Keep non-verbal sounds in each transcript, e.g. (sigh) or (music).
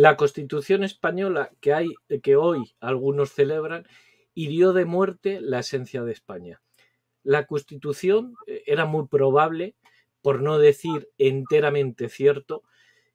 La Constitución española que, hay, que hoy algunos celebran hirió de muerte la esencia de España. La Constitución eh, era muy probable, por no decir enteramente cierto,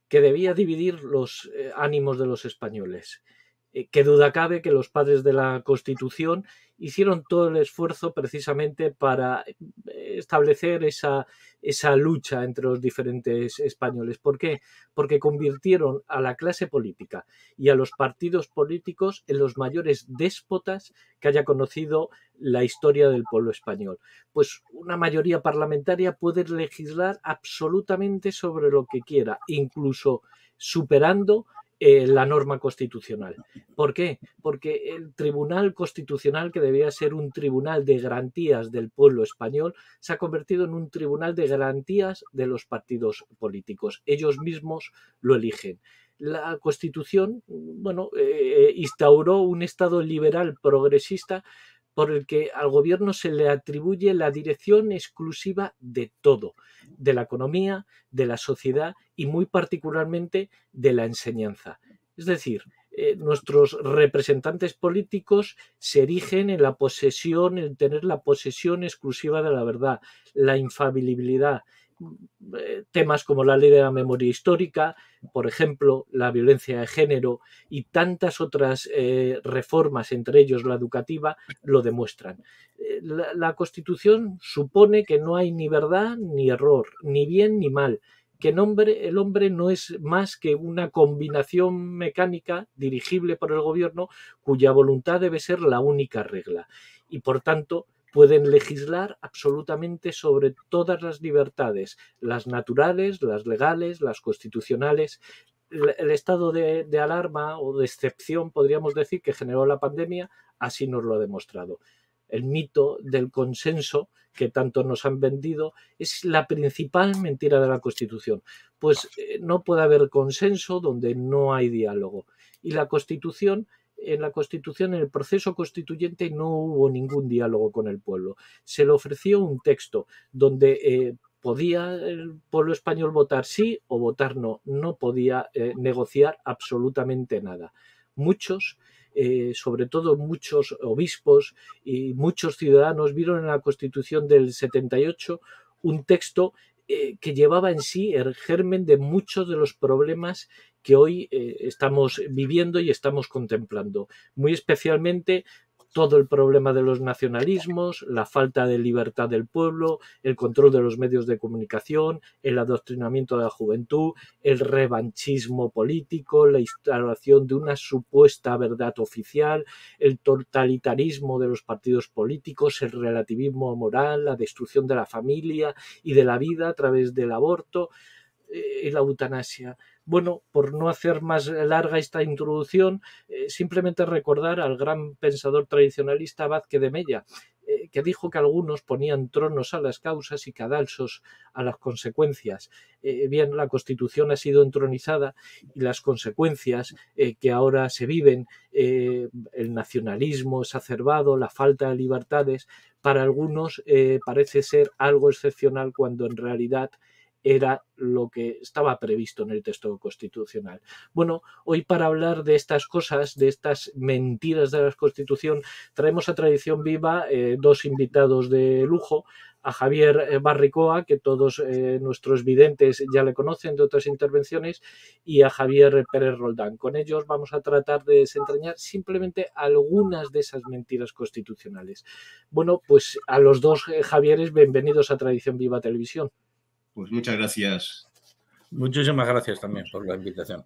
que debía dividir los eh, ánimos de los españoles. Eh, que duda cabe que los padres de la Constitución hicieron todo el esfuerzo precisamente para establecer esa esa lucha entre los diferentes españoles. ¿Por qué? Porque convirtieron a la clase política y a los partidos políticos en los mayores déspotas que haya conocido la historia del pueblo español. Pues una mayoría parlamentaria puede legislar absolutamente sobre lo que quiera, incluso superando eh, la norma constitucional. ¿Por qué? Porque el Tribunal Constitucional, que debía ser un tribunal de garantías del pueblo español, se ha convertido en un tribunal de garantías de los partidos políticos. Ellos mismos lo eligen la Constitución, bueno, eh, instauró un Estado liberal progresista por el que al gobierno se le atribuye la dirección exclusiva de todo, de la economía, de la sociedad y muy particularmente de la enseñanza. Es decir, eh, nuestros representantes políticos se erigen en la posesión, en tener la posesión exclusiva de la verdad, la infalibilidad, temas como la ley de la memoria histórica, por ejemplo, la violencia de género y tantas otras eh, reformas, entre ellos la educativa, lo demuestran. Eh, la, Constitución supone que no hay ni verdad ni error, ni bien ni mal, que el hombre, no es más que una combinación mecánica dirigible por el gobierno cuya voluntad debe ser la única regla. Y por tanto, pueden legislar absolutamente sobre todas las libertades, las naturales, las legales, las constitucionales. El estado de, alarma o de excepción, podríamos decir, que generó la pandemia, así nos lo ha demostrado el mito del consenso que tanto nos han vendido, es la principal mentira de la Constitución. Pues eh, no puede haber consenso donde no hay diálogo. Y la Constitución en la Constitución, en el proceso constituyente, no hubo ningún diálogo con el pueblo. Se le ofreció un texto donde eh, podía el pueblo español votar sí o votar no. No podía eh, negociar absolutamente nada. Muchos eh, sobre todo muchos obispos y muchos ciudadanos vieron en la Constitución del 78 un texto eh, que llevaba en sí el germen de muchos de los problemas que hoy eh, estamos viviendo y estamos contemplando. Muy especialmente todo el problema de los nacionalismos, la falta de libertad del pueblo, el control de los medios de comunicación, el adoctrinamiento de la juventud, el revanchismo político, la instalación de una supuesta verdad oficial, el totalitarismo de los partidos políticos, el relativismo moral, la destrucción de la familia y de la vida a través del aborto eh, y la eutanasia. Bueno, por no hacer más larga esta introducción, eh, simplemente recordar al gran pensador tradicionalista Vázquez de Mella, eh, que dijo que algunos ponían tronos a las causas y cadalsos a las consecuencias. Eh, bien, la Constitución ha sido entronizada y las consecuencias que ahora se viven, el nacionalismo exacerbado, la falta de libertades, para algunos parece ser algo excepcional cuando en realidad era lo que estaba previsto en el texto constitucional. Bueno, hoy para hablar de estas cosas, de estas mentiras de la Constitución, traemos a Tradición Viva eh, dos invitados de lujo, a Javier eh, Barricoa, que todos eh, nuestros videntes ya le conocen de otras intervenciones, y a Javier Pérez Roldán. Con ellos vamos a tratar de desentrañar simplemente algunas de esas mentiras constitucionales. Bueno, pues a los dos Javieres, bienvenidos a Tradición Viva Televisión. Pues muchas gracias. Muchísimas gracias también por la invitación.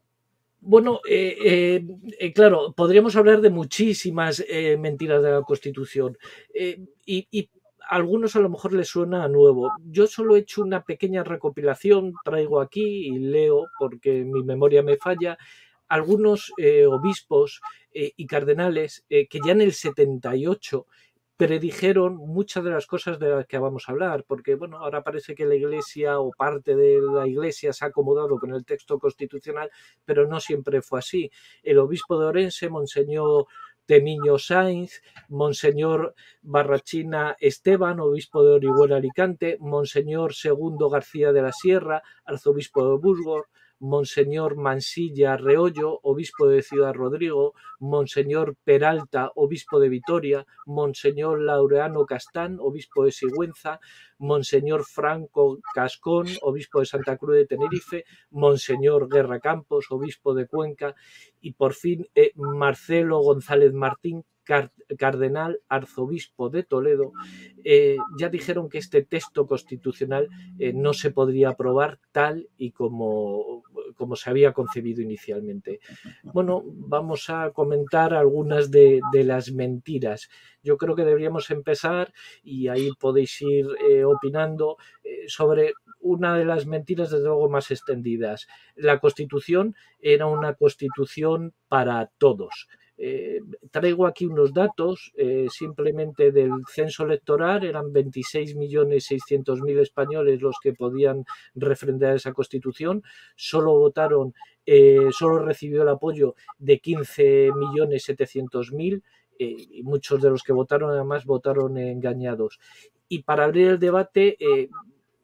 Bueno, eh, eh, eh, claro, podríamos hablar de muchísimas mentiras de la Constitución y, y, a algunos a lo mejor les suena a nuevo. Yo solo he hecho una pequeña recopilación, traigo aquí y leo porque mi memoria me falla, algunos obispos y cardenales que ya en el 78 predijeron muchas de las cosas de las que vamos a hablar, porque bueno, ahora parece que la Iglesia o parte de la Iglesia se ha acomodado con el texto constitucional, pero no siempre fue así. El obispo de Orense, Monseñor Temiño Sainz, Monseñor Barrachina Esteban, obispo de Orihuela Alicante, Monseñor Segundo García de la Sierra, arzobispo de Burgos, Monseñor Mansilla Reollo, obispo de Ciudad Rodrigo, Monseñor Peralta, obispo de Vitoria, Monseñor Laureano Castán, obispo de Sigüenza, Monseñor Franco Cascón, obispo de Santa Cruz de Tenerife, Monseñor Guerra Campos, obispo de Cuenca, y por fin eh, Marcelo González Martín, cardenal arzobispo de Toledo, eh, ya dijeron que este texto constitucional eh, no se podría aprobar tal y como, como, se había concebido inicialmente. Bueno, vamos a comentar algunas de, las mentiras. Yo creo que deberíamos empezar, y ahí podéis ir eh, opinando, sobre una de las mentiras, desde luego, más extendidas. La Constitución era una Constitución para todos. Eh, traigo aquí unos datos eh, simplemente del censo electoral, eran 26.600.000 españoles los que podían refrendar esa constitución, solo votaron, eh, solo recibió el apoyo de 15.700.000 y muchos de los que votaron además votaron engañados. Y para abrir el debate,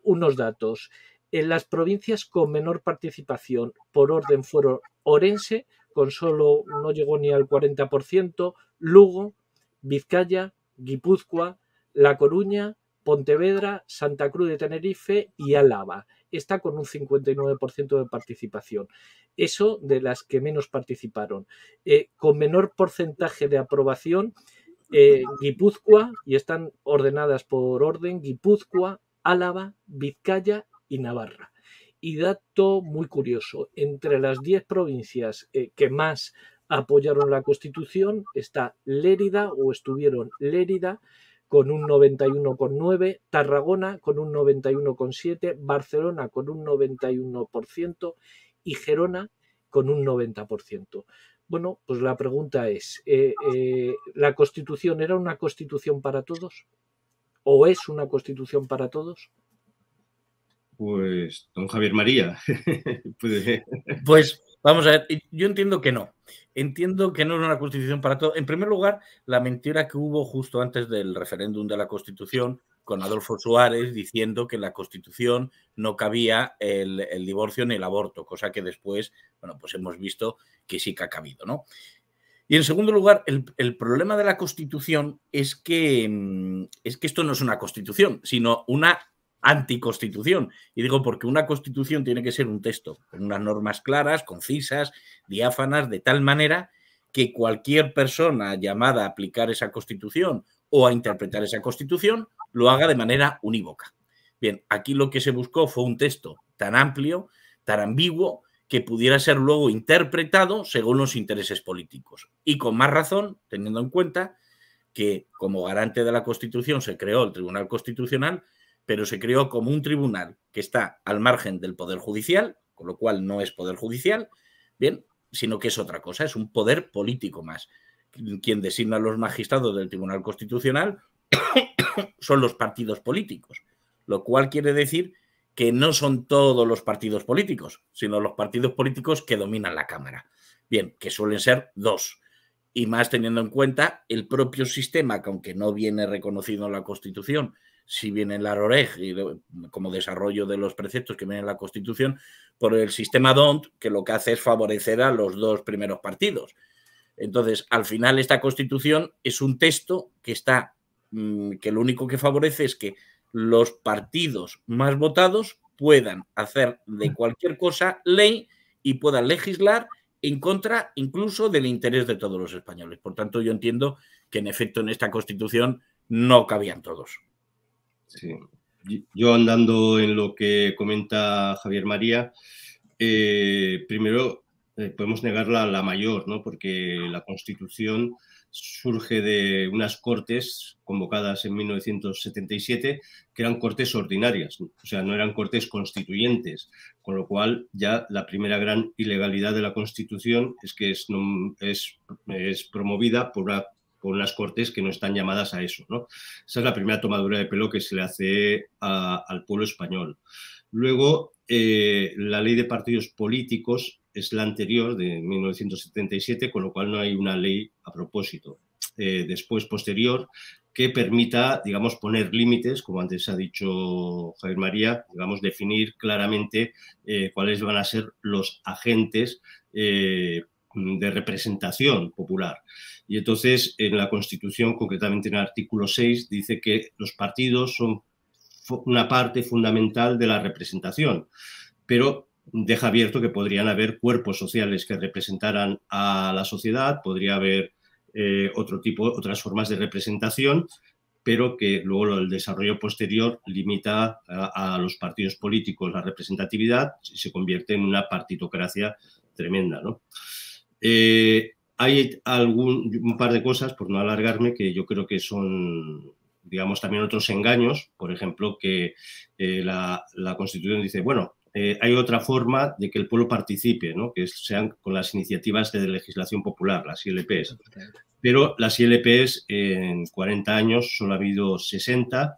unos datos. En las provincias con menor participación por orden fueron Orense, con solo no llegó ni al 40%, Lugo, Vizcaya, Guipúzcoa, La Coruña, Pontevedra, Santa Cruz de Tenerife y Álava. Está con un 59% de participación. Eso de las que menos participaron. Eh, con menor porcentaje de aprobación, eh, Guipúzcoa, y están ordenadas por orden, Guipúzcoa, Álava, Vizcaya y Navarra. Y dato muy curioso, entre las 10 provincias eh, que más apoyaron la Constitución está Lérida o estuvieron Lérida con un 91,9, Tarragona con un 91,7, Barcelona con un 91% y Gerona con un 90%. Bueno, pues la pregunta es, eh, eh, ¿la Constitución era una Constitución para todos? ¿O es una Constitución para todos? Pues don Javier María. (laughs) pues vamos a ver, yo entiendo que no. Entiendo que no es una constitución para todo. En primer lugar, la mentira que hubo justo antes del referéndum de la constitución con Adolfo Suárez diciendo que en la constitución no cabía el, divorcio ni el aborto, cosa que después, bueno, pues hemos visto que sí que ha cabido, ¿no? Y en segundo lugar, el, el, problema de la Constitución es que, mm, es que esto no es una Constitución, sino una anticonstitución. Y digo porque una constitución tiene que ser un texto, con unas normas claras, concisas, diáfanas, de tal manera que cualquier persona llamada a aplicar esa constitución o a interpretar esa constitución lo haga de manera unívoca. Bien, aquí lo que se buscó fue un texto tan amplio, tan ambiguo, que pudiera ser luego interpretado según los intereses políticos. Y con más razón, teniendo en cuenta que como garante de la Constitución se creó el Tribunal Constitucional, pero se creó como un tribunal que está al margen del Poder Judicial, con lo cual no es Poder Judicial, bien, sino que es otra cosa, es un poder político más. Quien designa a los magistrados del Tribunal Constitucional (coughs) son los partidos políticos, lo cual quiere decir que no son todos los partidos políticos, sino los partidos políticos que dominan la Cámara. Bien, que suelen ser dos. Y más teniendo en cuenta el propio sistema, que aunque no viene reconocido en la Constitución, si viene la ROREG y como desarrollo de los preceptos que viene en la Constitución, por el sistema DONT, que lo que hace es favorecer a los dos primeros partidos. Entonces, al final, esta Constitución es un texto que está, mm, que lo único que favorece es que los partidos más votados puedan hacer de mm. cualquier cosa ley y puedan legislar en contra incluso del interés de todos los españoles. Por tanto, yo entiendo que en efecto en esta Constitución no cabían todos. Yo andando en lo que comenta Javier María, eh, primero eh, podemos negarla la mayor, ¿no? porque la Constitución surge de unas cortes convocadas en 1977, que eran cortes ordinarias, o sea, no eran cortes constituyentes, con lo cual ya la primera gran ilegalidad de la Constitución es que es, es promovida por una con unas cortes que no están llamadas a eso. ¿no? Esa es la primera tomadura de pelo que se le hace al pueblo español. Luego, eh, la ley de partidos políticos es la anterior de 1977, con lo cual no hay una ley a propósito. Eh, después, posterior, que permita, digamos, poner límites, como antes ha dicho Javier María, digamos, definir claramente eh, cuáles van a ser los agentes eh, Mm, de representación popular. Y entonces, en la Constitución, concretamente en el artículo 6, dice que los partidos son una parte fundamental de la representación, pero deja abierto que podrían haber cuerpos sociales que representaran a la sociedad, podría haber eh, otro tipo, otras formas de representación, pero que luego el desarrollo posterior limita a, los partidos políticos la representatividad y se convierte en una partitocracia tremenda, ¿no? Eh, hay algún, un par de cosas, por no alargarme, que yo creo que son, digamos, también otros engaños. Por ejemplo, que eh, la, Constitución dice, bueno, eh, hay otra forma de que el pueblo participe, que sean con las iniciativas de legislación popular, las ILPs. Pero las ILPs en 40 años solo ha habido 60.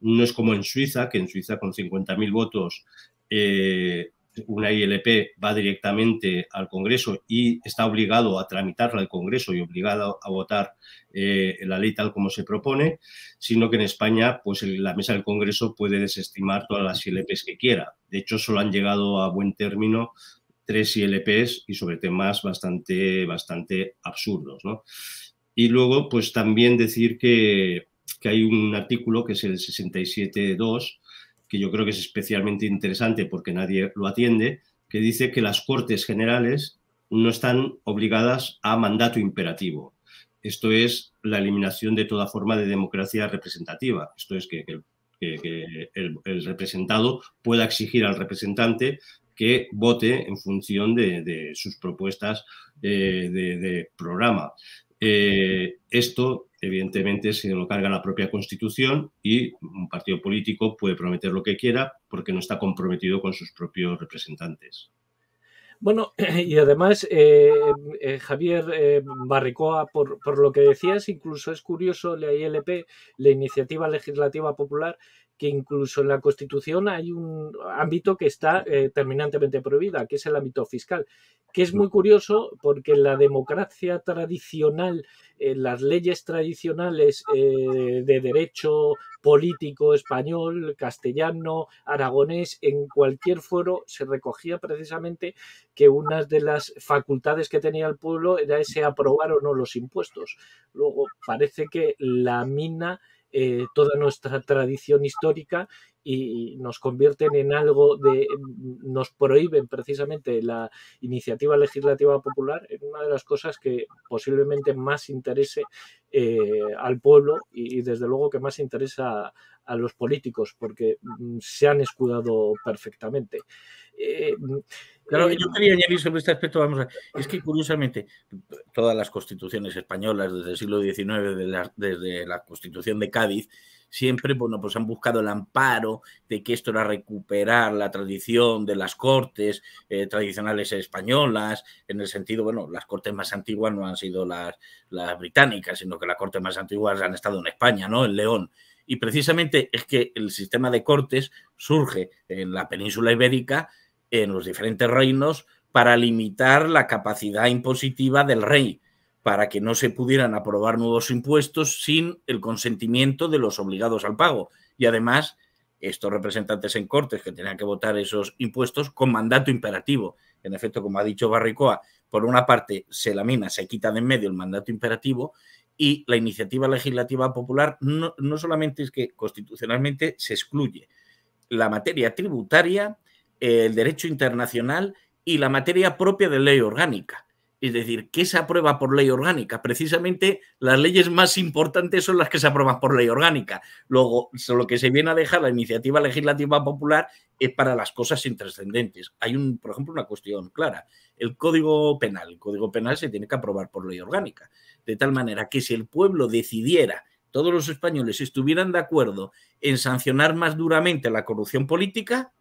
No es como en Suiza, que en Suiza con 50.000 votos una ILP va directamente al Congreso y está obligado a tramitarla el Congreso y obligado a votar eh, la ley tal como se propone, sino que en España pues la mesa del Congreso puede desestimar todas las ILPs que quiera. De hecho, solo han llegado a buen término tres ILPs y sobre temas bastante, bastante absurdos. Y luego, pues también decir que, que hay un artículo que es el 67.2 que yo creo que es especialmente interesante porque nadie lo atiende, que dice que las Cortes Generales no están obligadas a mandato imperativo. Esto es la eliminación de toda forma de democracia representativa. Esto es que, el, representado pueda exigir al representante que vote en función de, sus propuestas eh, de, programa. Eh, esto evidentemente se lo carga la propia Constitución y un partido político puede prometer lo que quiera porque no está comprometido con sus propios representantes. Bueno, (clears throat) y además, eh, eh, Javier eh, Barricoa, por, por, lo que decías, incluso es curioso la ILP, la Iniciativa Legislativa Popular, que incluso en la Constitución hay un ámbito que está eh, terminantemente prohibida, que es el ámbito fiscal, que es muy curioso porque en la democracia tradicional, en las leyes tradicionales eh, de derecho político español, castellano, aragonés, en cualquier foro se recogía precisamente que una de las facultades que tenía el pueblo era ese aprobar o no los impuestos. Luego parece que la mina eh, toda nuestra tradición histórica y nos convierten en algo de, nos prohíben precisamente la iniciativa legislativa popular, en una de las cosas que posiblemente más interese eh, al pueblo y, desde luego que más interesa a los políticos porque mm, se han escudado perfectamente. Eh, claro, eh, yo quería añadir sobre este aspecto, vamos a, es que curiosamente todas las constituciones españolas desde el siglo XIX, desde la constitución de Cádiz, siempre bueno, pues, pues han buscado el amparo de que esto era recuperar la tradición de las cortes eh, tradicionales españolas, en el sentido, bueno, las cortes más antiguas no han sido las, las británicas, sino que las cortes más antiguas han estado en España, ¿no? En León. Y precisamente es que el sistema de cortes surge en la península ibérica, en los diferentes reinos, para limitar la capacidad impositiva del rey para que no se pudieran aprobar nuevos impuestos sin el consentimiento de los obligados al pago. Y además, estos representantes en Cortes que tenían que votar esos impuestos con mandato imperativo. En efecto, como ha dicho Barricoa, por una parte se lamina, se quita de en medio el mandato imperativo y la iniciativa legislativa popular no, no solamente es que constitucionalmente se excluye la materia tributaria, el derecho internacional y la materia propia de ley orgánica. Es decir, ¿qué se aprueba por ley orgánica? Precisamente las leyes más importantes son las que se aprueban por ley orgánica. Luego, lo que se viene a dejar la iniciativa legislativa popular es para las cosas intrascendentes. Hay, un, por ejemplo, una cuestión clara. El Código Penal. El Código Penal se tiene que aprobar por ley orgánica. De tal manera que si el pueblo decidiera, todos los españoles estuvieran de acuerdo en sancionar más duramente la corrupción política,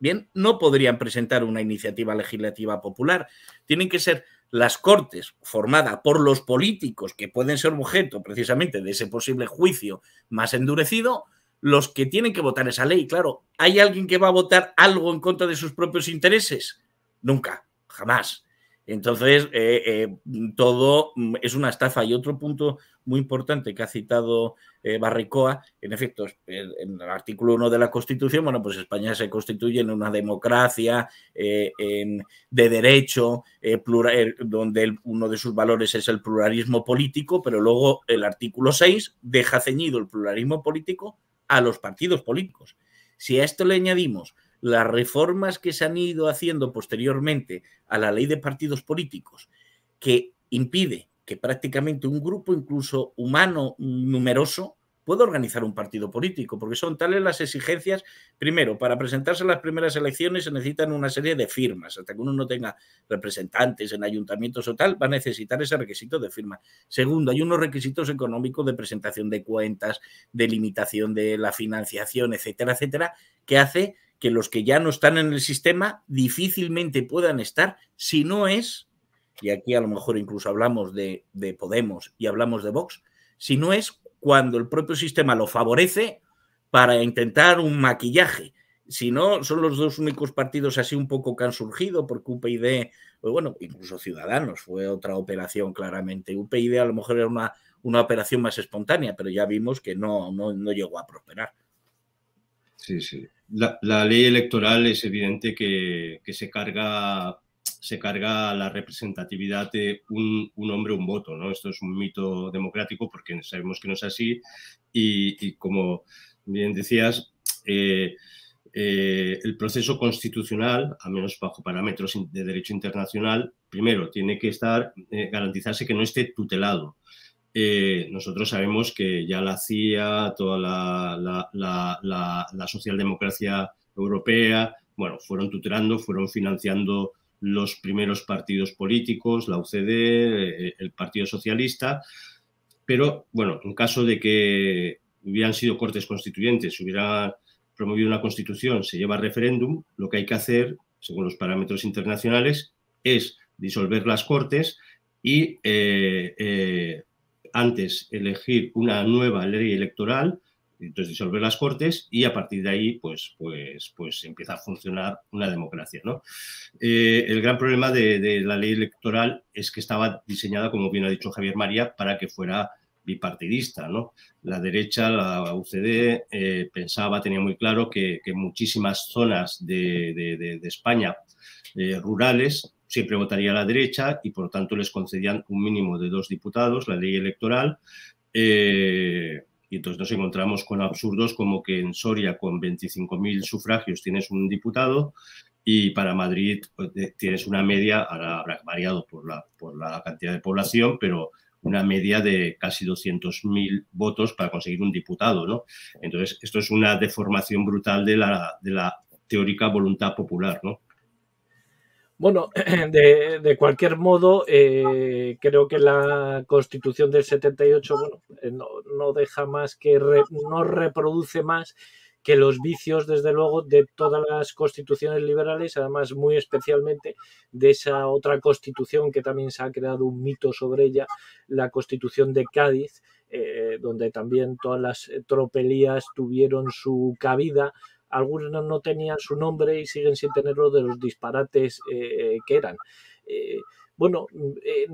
Bien, no podrían presentar una iniciativa legislativa popular. Tienen que ser las Cortes, formadas por los políticos que pueden ser objeto precisamente de ese posible juicio más endurecido, los que tienen que votar esa ley. Claro, ¿hay alguien que va a votar algo en contra de sus propios intereses? Nunca, jamás. Entonces, eh, eh, todo mm, es una estafa. Y otro punto muy importante que ha citado eh, Barricoa, en efecto, en el artículo 1 de la Constitución, bueno, pues España se constituye en una democracia de derecho, donde uno de sus valores es el pluralismo político, pero luego el artículo 6 deja ceñido el pluralismo político a los partidos políticos. Si a esto le añadimos las reformas que se han ido haciendo posteriormente a la ley de partidos políticos, que impide que prácticamente un grupo, incluso humano, numeroso, pueda organizar un partido político, porque son tales las exigencias. Primero, para presentarse a las primeras elecciones se necesitan una serie de firmas. Hasta que uno no tenga representantes en ayuntamientos o tal, va a necesitar ese requisito de firma. Segundo, hay unos requisitos económicos de presentación de cuentas, de limitación de la financiación, etcétera, etcétera, que hace que los que ya no están en el sistema difícilmente puedan estar, si no es, y aquí a lo mejor incluso hablamos de, Podemos y hablamos de Vox, si no es cuando el propio sistema lo favorece para intentar un maquillaje. Si no, son los dos únicos partidos así un poco que han surgido, porque UPyD, pues bueno, incluso Ciudadanos fue otra operación claramente. UPyD a lo mejor era una, una operación más espontánea, pero ya vimos que no, no, no llegó a prosperar. Sí, sí. La, ley electoral es evidente que, se carga se carga la representatividad de un, un, hombre, un voto, ¿no? Esto es un mito democrático porque sabemos que no es así y, como bien decías, eh, eh, el proceso constitucional, al menos bajo parámetros de derecho internacional, primero, tiene que estar, eh, garantizarse que no esté tutelado. Eh, nosotros sabemos que ya la CIA, toda la, socialdemocracia europea, bueno, fueron tutelando, fueron financiando los primeros partidos políticos, la UCD, eh, el Partido Socialista, pero bueno, en caso de que hubieran sido cortes constituyentes, hubiera promovido una constitución, se lleva a referéndum, lo que hay que hacer, según los parámetros internacionales, es disolver las cortes y eh, antes elegir una nueva ley electoral, entonces disolver las cortes y a partir de ahí pues, pues, pues empieza a funcionar una democracia. Eh, el gran problema de, la ley electoral es que estaba diseñada, como bien ha dicho Javier María, para que fuera bipartidista. La derecha, la UCD, eh, pensaba, tenía muy claro que, muchísimas zonas de, España eh, rurales siempre votaría a la derecha y por lo tanto les concedían un mínimo de dos diputados, la ley electoral. Eh, y entonces nos encontramos con absurdos como que en Soria con 25.000 sufragios tienes un diputado y para Madrid pues, tienes una media, ahora habrá variado por la, por la cantidad de población, pero una media de casi 200.000 votos para conseguir un diputado. ¿no? Entonces, esto es una deformación brutal de la, de la teórica voluntad popular. ¿no? Bueno, (clears throat) de, cualquier modo, eh, creo que la constitución del 78 bueno, eh, no, deja más que, no reproduce más que los vicios, desde luego, de todas las constituciones liberales, además muy especialmente de esa otra constitución que también se ha creado un mito sobre ella, la constitución de Cádiz, eh, donde también todas las tropelías tuvieron su cabida, algunos no tenían su nombre y siguen sin tenerlo de los disparates eh, que eran. Eh, bueno, eh,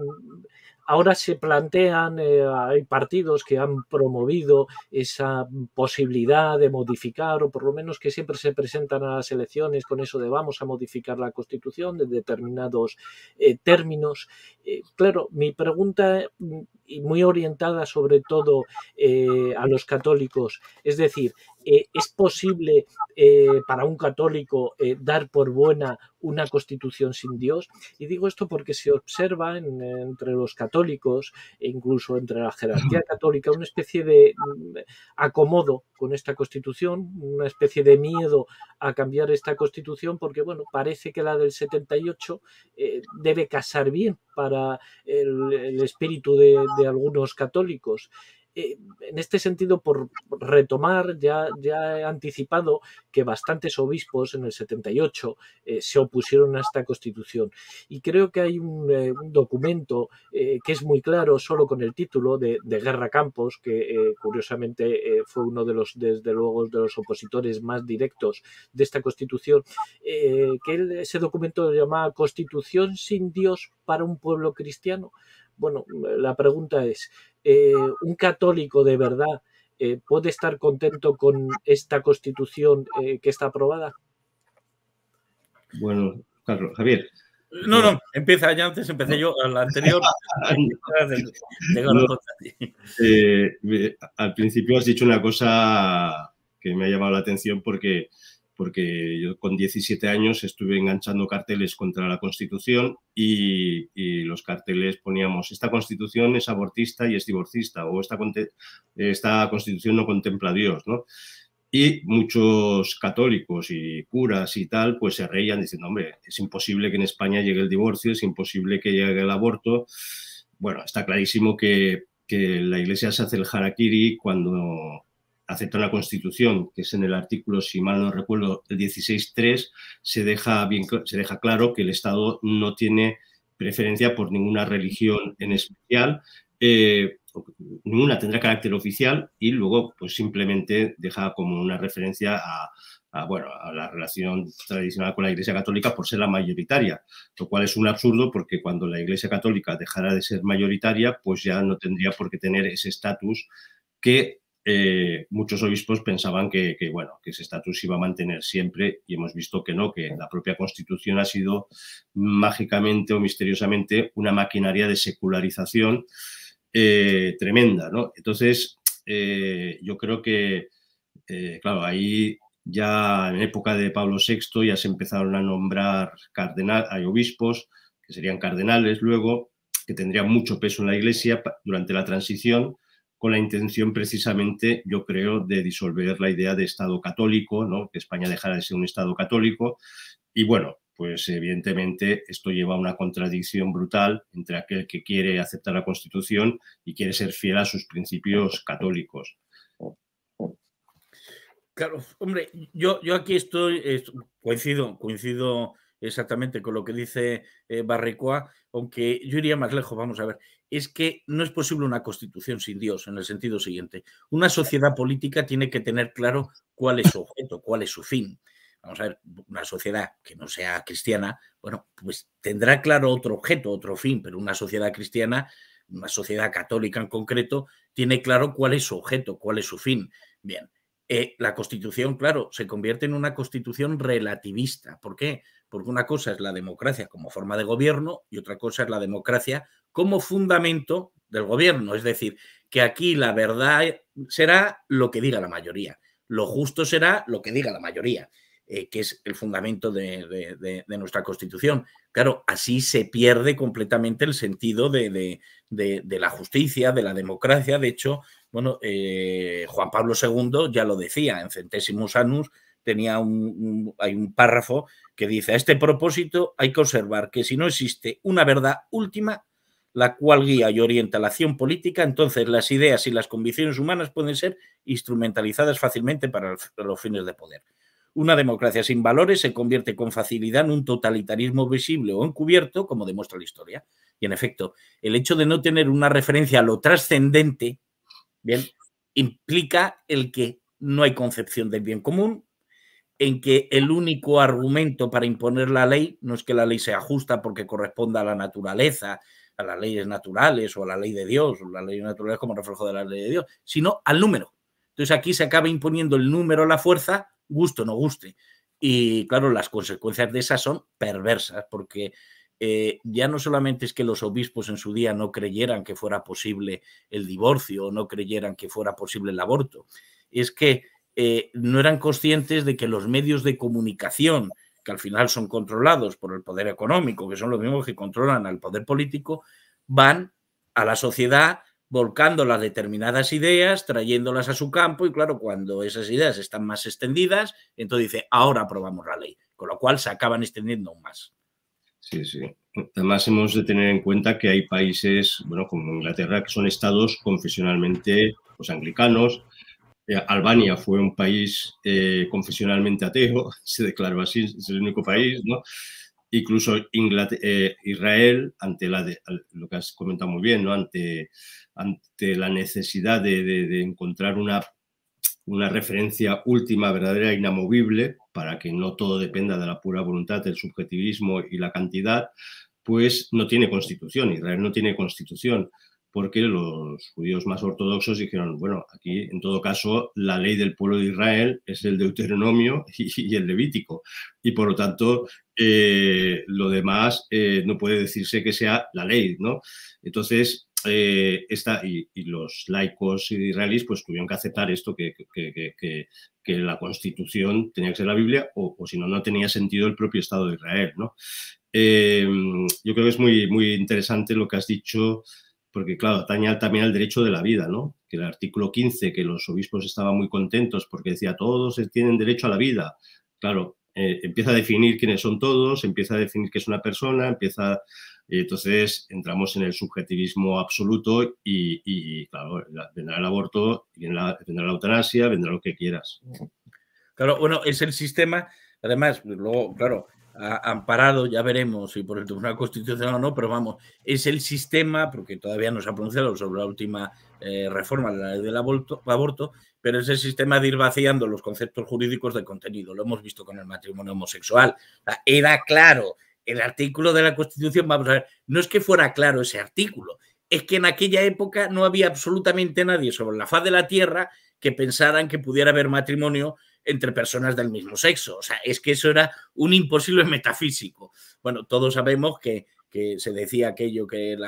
Ahora se plantean, eh, hay partidos que han promovido esa posibilidad de modificar, o por lo menos que siempre se presentan a las elecciones con eso de vamos a modificar la Constitución de determinados eh, términos. Eh, claro, mi pregunta, y muy orientada sobre todo a los católicos, es decir, ¿es posible para un católico dar por buena una Constitución sin Dios? Y digo esto porque se observa entre los católicos, católicos, e incluso entre la jerarquía católica, una especie de mm, acomodo con esta constitución, una especie de miedo a cambiar esta constitución, porque bueno, parece que la del 78 eh, debe casar bien para el, espíritu de algunos católicos. Eh, en este sentido, por retomar, ya, he anticipado que bastantes obispos en el 78 eh, se opusieron a esta constitución. Y creo que hay un, eh, documento que es muy claro, solo con el título de, Guerra Campos, que curiosamente fue uno de los, desde luego, de los opositores más directos de esta constitución, que ese documento lo llamaba Constitución sin Dios para un pueblo cristiano. Bueno, la pregunta es, eh, ¿un católico de verdad eh, puede estar contento con esta constitución eh, que está aprobada? Bueno, Carlos, Javier. No, no, empieza ya antes, empecé yo (laughs) la anterior. al principio has dicho una cosa que me ha llamado la atención porque porque yo con 17 años estuve enganchando carteles contra la Constitución y, los carteles poníamos, esta Constitución es abortista y es divorcista, o esta, esta Constitución no contempla a Dios, ¿no? Y muchos católicos y curas y tal, pues se reían diciendo, hombre, es imposible que en España llegue el divorcio, es imposible que llegue el aborto. Bueno, está clarísimo que, que la Iglesia se hace el harakiri cuando aceptar la Constitución, que es en el artículo, si mal no recuerdo, el 16.3, se deja, bien, se deja claro que el Estado no tiene preferencia por ninguna religión en especial, eh, ninguna tendrá carácter oficial y luego pues simplemente deja como una referencia a, bueno, a la relación tradicional con la Iglesia Católica por ser la mayoritaria, lo cual es un absurdo porque cuando la Iglesia Católica dejará de ser mayoritaria pues ya no tendría por qué tener ese estatus que eh, muchos obispos pensaban que, bueno, que ese estatus iba a mantener siempre y hemos visto que no, que la propia Constitución ha sido mágicamente o misteriosamente una maquinaria de secularización eh, tremenda, ¿no? Entonces, eh, yo creo que, claro, ahí ya en época de Pablo VI ya se empezaron a nombrar cardenal, hay obispos que serían cardenales luego, que tendrían mucho peso en la Iglesia durante la transición, con la intención precisamente, yo creo, de disolver la idea de Estado católico, ¿no? que España dejara de ser un Estado católico. Y bueno, pues evidentemente esto lleva a una contradicción brutal entre aquel que quiere aceptar la Constitución y quiere ser fiel a sus principios católicos. Claro, hombre, yo, yo aquí estoy, coincido, coincido exactamente con lo que dice eh, Barrecoa, aunque yo iría más lejos, vamos a ver es que no es posible una constitución sin Dios, en el sentido siguiente. Una sociedad política tiene que tener claro cuál es su objeto, cuál es su fin. Vamos a ver, una sociedad que no sea cristiana, bueno, pues tendrá claro otro objeto, otro fin, pero una sociedad cristiana, una sociedad católica en concreto, tiene claro cuál es su objeto, cuál es su fin. Bien, eh, la Constitución, claro, se convierte en una Constitución relativista. ¿Por qué? porque una cosa es la democracia como forma de gobierno y otra cosa es la democracia como fundamento del gobierno. Es decir, que aquí la verdad será lo que diga la mayoría, lo justo será lo que diga la mayoría, eh, que es el fundamento de, nuestra Constitución. Claro, así se pierde completamente el sentido de, la justicia, de la democracia. De hecho, bueno, eh, Juan Pablo II ya lo decía en Centésimos Anus, tenía un, hay un párrafo que dice, a este propósito hay que observar que si no existe una verdad última, la cual guía y orienta la acción política, entonces las ideas y las convicciones humanas pueden ser instrumentalizadas fácilmente para los fines de poder. Una democracia sin valores se convierte con facilidad en un totalitarismo visible o encubierto, como demuestra la historia. Y en efecto, el hecho de no tener una referencia a lo trascendente, bien, implica el que no hay concepción del bien común, en que el único argumento para imponer la ley no es que la ley sea justa porque corresponda a la naturaleza, a las leyes naturales o a la ley de Dios, o la ley natural como reflejo de la ley de Dios, sino al número. Entonces aquí se acaba imponiendo el número a la fuerza, gusto o no guste. Y claro, las consecuencias de esas son perversas, porque eh, ya no solamente es que los obispos en su día no creyeran que fuera posible el divorcio o no creyeran que fuera posible el aborto, es que eh, no eran conscientes de que los medios de comunicación, que al final son controlados por el poder económico, que son los mismos que controlan al poder político, van a la sociedad volcando las determinadas ideas, trayéndolas a su campo y claro, cuando esas ideas están más extendidas, entonces dice, ahora aprobamos la ley, con lo cual se acaban extendiendo aún más. Sí, sí. Además hemos de tener en cuenta que hay países, bueno, como Inglaterra, que son estados confesionalmente pues, anglicanos, eh, Albania fue un país eh, confesionalmente ateo, (laughs) se declaró así, es el único país, ¿no? Incluso eh, Israel, ante la lo que has comentado muy bien, ¿no? ante, ante la necesidad de, encontrar una, una referencia última, verdadera, inamovible, para que no todo dependa de la pura voluntad, del subjetivismo y la cantidad, pues no tiene constitución, Israel no tiene constitución porque los judíos más ortodoxos dijeron, bueno, aquí en todo caso la ley del pueblo de Israel es el Deuteronomio (laughs) y, el Levítico, y por lo tanto eh, lo demás eh, no puede decirse que sea la ley, ¿no? Entonces, eh, y, los laicos israelíes pues tuvieron que aceptar esto, que, que, la constitución tenía que ser la Biblia, o, si no, no tenía sentido el propio Estado de Israel, ¿no? yo creo que es muy, muy interesante lo que has dicho porque claro, atañe también al derecho de la vida, ¿no? Que el artículo 15, que los obispos estaban muy contentos porque decía todos tienen derecho a la vida. Claro, eh, empieza a definir quiénes son todos, empieza a definir qué es una persona, empieza... Eh, entonces entramos en el subjetivismo absoluto y, claro, vendrá el aborto, vendrá la eutanasia, vendrá lo que quieras. Claro, bueno, es el sistema, además, luego, claro, amparado, ya veremos si por el Tribunal Constitucional o no, pero vamos, es el sistema, porque todavía no se ha pronunciado sobre la última eh, reforma de la ley del aborto, aborto, pero es el sistema de ir vaciando los conceptos jurídicos de contenido. Lo hemos visto con el matrimonio homosexual. Era claro, el artículo de la Constitución, vamos a ver, no es que fuera claro ese artículo, es que en aquella época no había absolutamente nadie sobre la faz de la Tierra que pensaran que pudiera haber matrimonio entre personas del mismo sexo. O sea, es que eso era un imposible metafísico. Bueno, todos sabemos que, se decía aquello que el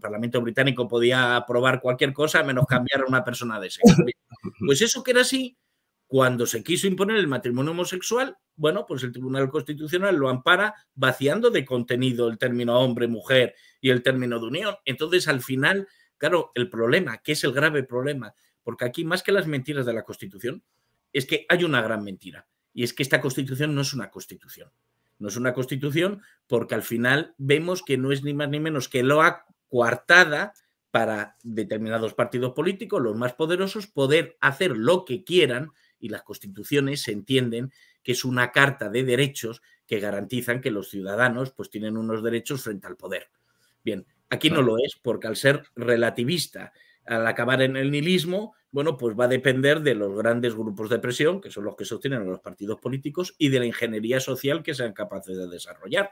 Parlamento británico podía aprobar cualquier cosa menos cambiar a una persona de sexo. Pues eso que era así, cuando se quiso imponer el matrimonio homosexual, bueno, pues el Tribunal Constitucional lo ampara vaciando de contenido el término hombre, mujer y el término de unión. Entonces, al final, claro, el problema, que es el grave problema, porque aquí más que las mentiras de la Constitución, es que hay una gran mentira y es que esta constitución no es una constitución. No es una constitución porque al final vemos que no es ni más ni menos que lo ha coartada para determinados partidos políticos, los más poderosos, poder hacer lo que quieran y las constituciones se entienden que es una carta de derechos que garantizan que los ciudadanos pues tienen unos derechos frente al poder. Bien, aquí no lo es porque al ser relativista, al acabar en el nihilismo, bueno, pues va a depender de los grandes grupos de presión, que son los que sostienen a los partidos políticos, y de la ingeniería social que sean capaces de desarrollar.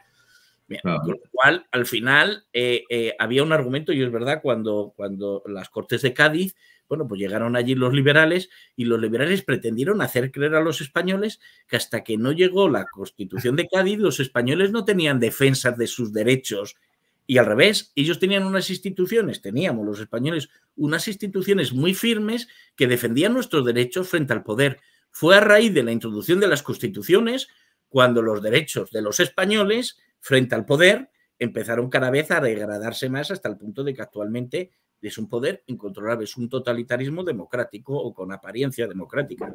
Con lo cual, al final, eh, eh, había un argumento, y es verdad, cuando, cuando las Cortes de Cádiz, bueno, pues llegaron allí los liberales, y los liberales pretendieron hacer creer a los españoles que hasta que no llegó la Constitución de Cádiz, los españoles no tenían defensa de sus derechos y al revés, ellos tenían unas instituciones, teníamos los españoles, unas instituciones muy firmes que defendían nuestros derechos frente al poder. Fue a raíz de la introducción de las constituciones cuando los derechos de los españoles frente al poder empezaron cada vez a degradarse más hasta el punto de que actualmente es un poder incontrolable, es un totalitarismo democrático o con apariencia democrática.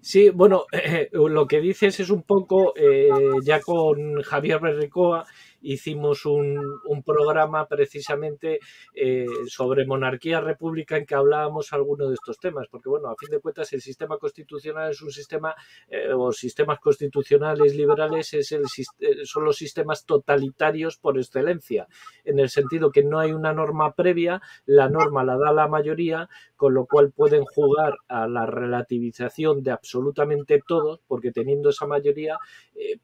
Sí, bueno, eh, eh, lo que dices es un poco, eh, ya con Javier Berricoa, hicimos un, programa precisamente eh, sobre monarquía república en que hablábamos algunos de estos temas, porque bueno, a fin de cuentas el sistema constitucional es un sistema eh, o sistemas constitucionales liberales es el, eh, son los sistemas totalitarios por excelencia, en el sentido que no hay una norma previa, la norma la da la mayoría, con lo cual pueden jugar a la relativización de absolutamente todos, porque teniendo esa mayoría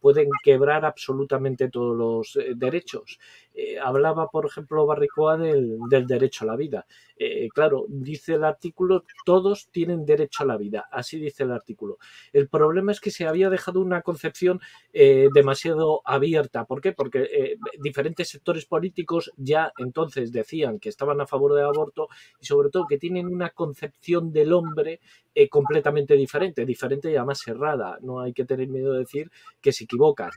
pueden quebrar absolutamente todos los derechos. Eh, hablaba, por ejemplo, Barricoa del, derecho a la vida. Eh, claro, dice el artículo, todos tienen derecho a la vida, así dice el artículo. El problema es que se había dejado una concepción eh, demasiado abierta. ¿Por qué? Porque diferentes sectores políticos ya entonces decían que estaban a favor del aborto y sobre todo que tienen una concepción del hombre completamente diferente, diferente y además cerrada. No hay que tener miedo de decir que se equivocan.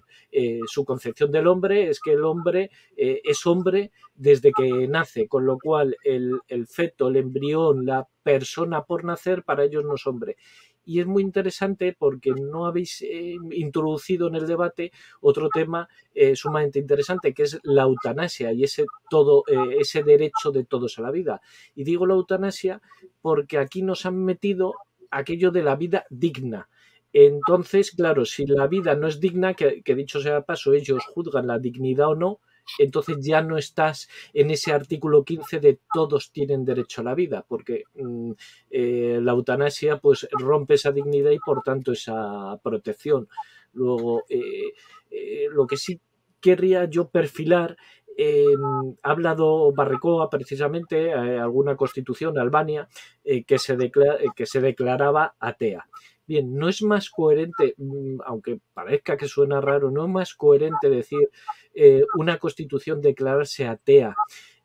su concepción del hombre es que el hombre eh, es hombre desde que nace, con lo cual el, feto, el embrión, la persona por nacer para ellos no es hombre y es muy interesante porque no habéis eh, introducido en el debate otro tema eh, sumamente interesante que es la eutanasia y ese todo ese derecho de todos a la vida y digo la eutanasia porque aquí nos han metido aquello de la vida digna entonces, claro, si la vida no es digna, que, dicho sea paso, ellos juzgan la dignidad o no, entonces ya no estás en ese artículo 15 de todos tienen derecho a la vida, porque mm, eh, la eutanasia pues rompe esa dignidad y por tanto esa protección. Luego, eh, eh, lo que sí querría yo perfilar, em, ha hablado Barrecoa precisamente, alguna constitución, Albania, que que se declaraba atea. Bien, no es más coherente, mm, aunque parezca que suena raro, no es más coherente decir eh, una constitución declararse atea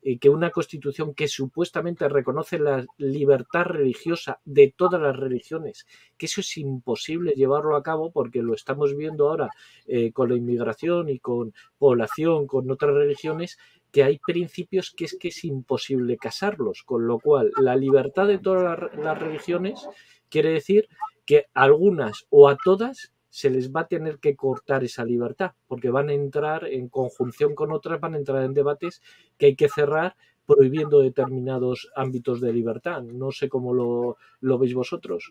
eh, que una constitución que supuestamente reconoce la libertad religiosa de todas las religiones, que eso es imposible llevarlo a cabo porque lo estamos viendo ahora eh, con la inmigración y con población, con otras religiones, que hay principios que es que es imposible casarlos, con lo cual la libertad de todas las religiones Quiere decir que a algunas o a todas se les va a tener que cortar esa libertad, porque van a entrar en conjunción con otras, van a entrar en debates que hay que cerrar prohibiendo determinados ámbitos de libertad. No sé cómo lo, veis vosotros.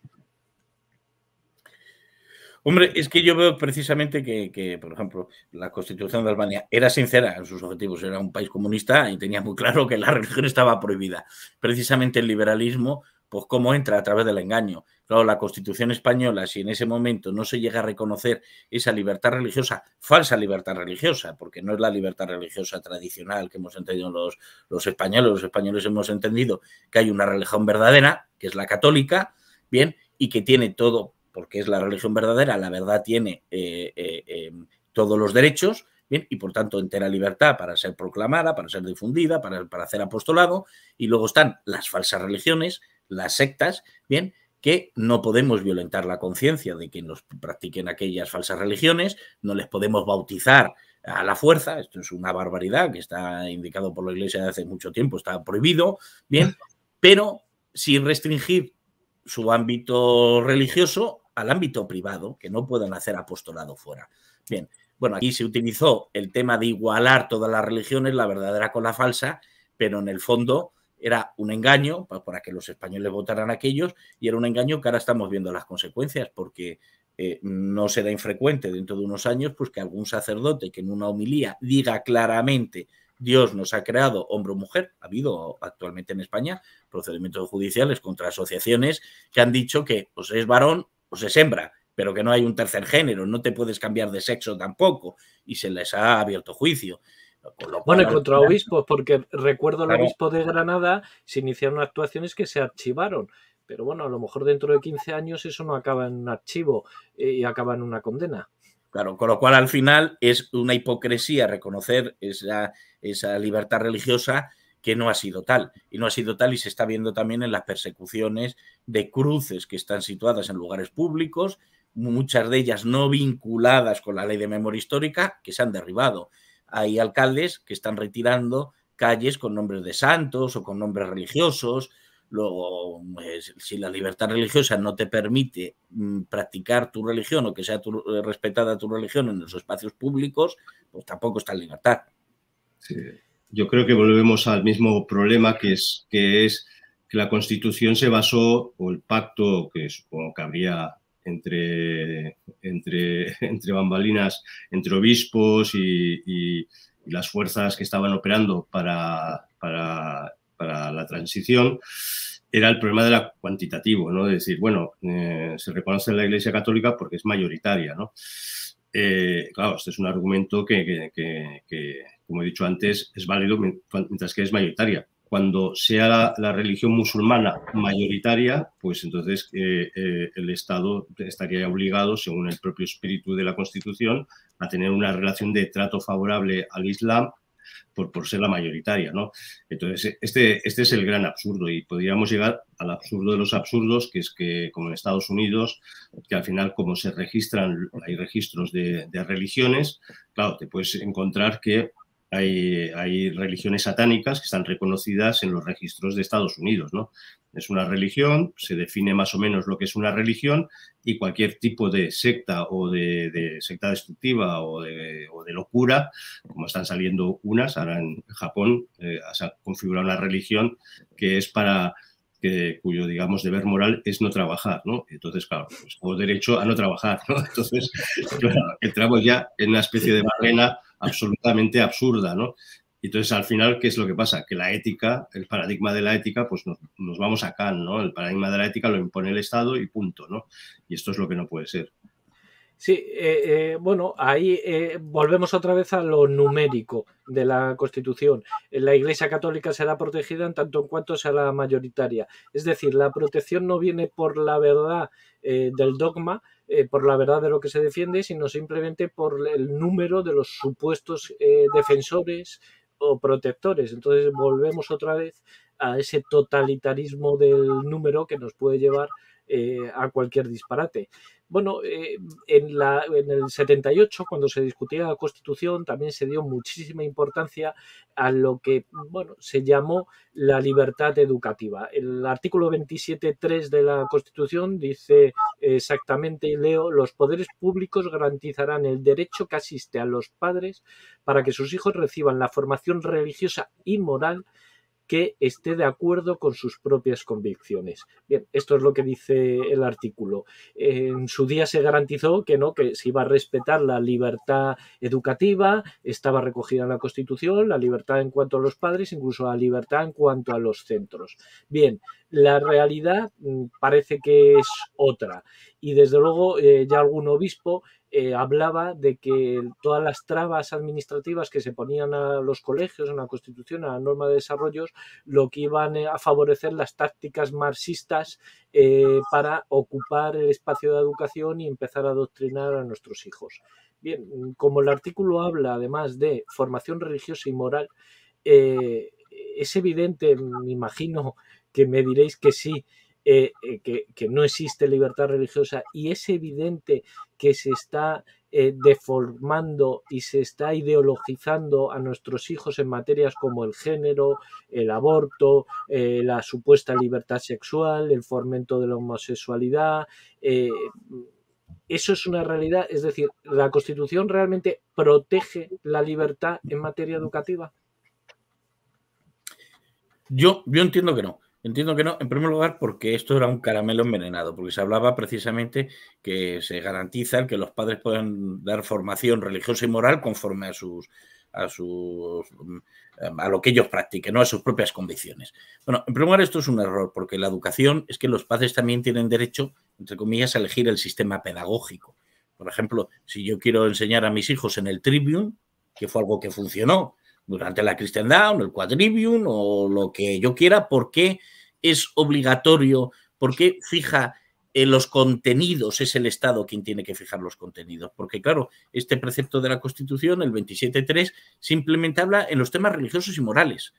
Hombre, es que yo veo precisamente que, por ejemplo, la constitución de Albania era sincera en sus objetivos, era un país comunista y tenía muy claro que la religión estaba prohibida. Precisamente el liberalismo pues cómo entra a través del engaño. Claro, la Constitución española, si en ese momento no se llega a reconocer esa libertad religiosa, falsa libertad religiosa, porque no es la libertad religiosa tradicional que hemos entendido los, españoles, los españoles hemos entendido que hay una religión verdadera, que es la católica, bien, y que tiene todo, porque es la religión verdadera, la verdad tiene eh, eh, em, todos los derechos, Bien, y por tanto entera libertad para ser proclamada, para ser difundida, para, para, hacer apostolado, y luego están las falsas religiones, las sectas, bien, que no podemos violentar la conciencia de que nos practiquen aquellas falsas religiones, no les podemos bautizar a la fuerza, esto es una barbaridad que está indicado por la Iglesia desde hace mucho tiempo, está prohibido, bien, (laughs) pero sin restringir su ámbito religioso al ámbito privado, que no puedan hacer apostolado fuera. Bien, bueno, aquí se utilizó el tema de igualar todas las religiones, la verdadera con la falsa, pero en el fondo era un engaño para que los españoles votaran aquellos y era un engaño que ahora estamos viendo las consecuencias porque eh, no será infrecuente dentro de unos años pues que algún sacerdote que en una homilía diga claramente Dios nos ha creado hombre o mujer, ha habido actualmente en España procedimientos judiciales contra asociaciones que han dicho que o pues, es varón o pues, es hembra, pero que no hay un tercer género, no te puedes cambiar de sexo tampoco, y se les ha abierto juicio bueno, contra obispos, porque recuerdo al obispo de Granada se iniciaron actuaciones que se archivaron. Pero bueno, a lo mejor dentro de 15 años eso no acaba en un archivo eh, y acaba en una condena. Claro, con lo cual al final es una hipocresía reconocer esa libertad religiosa que no ha sido tal. Y no ha sido tal y se está viendo también en las persecuciones de cruces que están situadas en lugares públicos, muchas de ellas no vinculadas con la ley de memoria histórica, que se han derribado hay alcaldes que están retirando calles con nombres de santos o con nombres religiosos. Luego, pues, si la libertad religiosa no te permite mm, practicar tu religión o que sea eh, respetada tu religión en los espacios públicos, pues tampoco está en libertad. Yo creo que volvemos al mismo problema que es, que es que la Constitución se basó, o el pacto, que supongo que habría entre, (laughs) entre, bambalinas, entre obispos y, las fuerzas que estaban operando para, para, la transición, era el problema de la cuantitativo, ¿no? decir, bueno, eh, se reconoce la Iglesia Católica porque es mayoritaria, ¿no? Eh, claro, este es un argumento que, como he dicho antes, es válido mientras que es mayoritaria cuando sea la, religión musulmana mayoritaria, pues entonces eh, eh, el Estado estaría obligado, según el propio espíritu de la Constitución, a tener una relación de trato favorable al Islam por, ser la mayoritaria, ¿no? Entonces, este, este, es el gran absurdo y podríamos llegar al absurdo de los absurdos, que es que, como en Estados Unidos, que al final, como se registran, hay registros de, de religiones, claro, te puedes encontrar que hay, religiones satánicas que están reconocidas en los registros de Estados Unidos, ¿no? Es una religión, se define más o menos lo que es una religión y cualquier tipo de secta o de, secta destructiva o de, locura, como están saliendo unas, ahora en Japón eh, se ha configurado una religión que es para que, cuyo, digamos, deber moral es no trabajar, ¿no? Entonces, claro, pues, o derecho a no trabajar, (laughs) Entonces, claro, entramos ya en una especie de barrena absolutamente absurda, ¿no? Entonces, al final, ¿qué es lo que pasa? Que la ética, el paradigma de la ética, pues nos, vamos a ¿no? El paradigma de la ética lo impone el Estado y punto, ¿no? Y esto es lo que no puede ser. Sí, eh, eh, bueno, ahí eh, volvemos otra vez a lo numérico de la Constitución. La Iglesia Católica será protegida en tanto en cuanto sea la mayoritaria. Es decir, la protección no viene por la verdad del dogma, por la verdad de lo que se defiende, sino simplemente por el número de los supuestos defensores o protectores. Entonces volvemos otra vez a ese totalitarismo del número que nos puede llevar eh, a cualquier disparate. Bueno, eh, en, la, en, el 78, cuando se discutía la Constitución, también se dio muchísima importancia a lo que bueno, se llamó la libertad educativa. El artículo 27.3 de la Constitución dice exactamente, y leo, los poderes públicos garantizarán el derecho que asiste a los padres para que sus hijos reciban la formación religiosa y moral que esté de acuerdo con sus propias convicciones. Bien, esto es lo que dice el artículo. En su día se garantizó que no, que se iba a respetar la libertad educativa, estaba recogida en la Constitución, la libertad en cuanto a los padres, incluso la libertad en cuanto a los centros. Bien, la realidad mm, parece que es otra. Y desde luego eh, ya algún obispo eh, hablaba de que todas las trabas administrativas que se ponían a los colegios en la Constitución, a la norma de desarrollos, lo que iban eh, a favorecer las tácticas marxistas para ocupar el espacio de educación y empezar a adoctrinar a nuestros hijos. Bien, mm, como el artículo habla además de formación religiosa y moral, es evidente, me imagino, que me diréis que sí, eh, eh, que, no existe libertad religiosa y es evidente que se está eh, deformando y se está ideologizando a nuestros hijos en materias como el género, el aborto, la supuesta libertad sexual, el fomento de la homosexualidad. eso es una realidad, es decir, ¿la Constitución realmente protege la libertad en materia educativa? Yo, yo entiendo que no. Entiendo que no, en primer lugar, porque esto era un caramelo envenenado, porque se hablaba precisamente que se garantiza que los padres puedan dar formación religiosa y moral conforme a sus a sus mm, a lo que ellos practiquen, no a sus propias convicciones. Bueno, en primer lugar, esto es un error, porque la educación es que los padres también tienen derecho, entre comillas, a elegir el sistema pedagógico. Por ejemplo, si yo quiero enseñar a mis hijos en el tribune que fue algo que funcionó, durante la cristiandad, o el quadrivium, o lo que yo quiera, por qué es obligatorio, por qué fija en eh, los contenidos, es el Estado quien tiene que fijar los contenidos. Porque, claro, este precepto de la Constitución, el 27.3, simplemente habla en los temas religiosos y morales.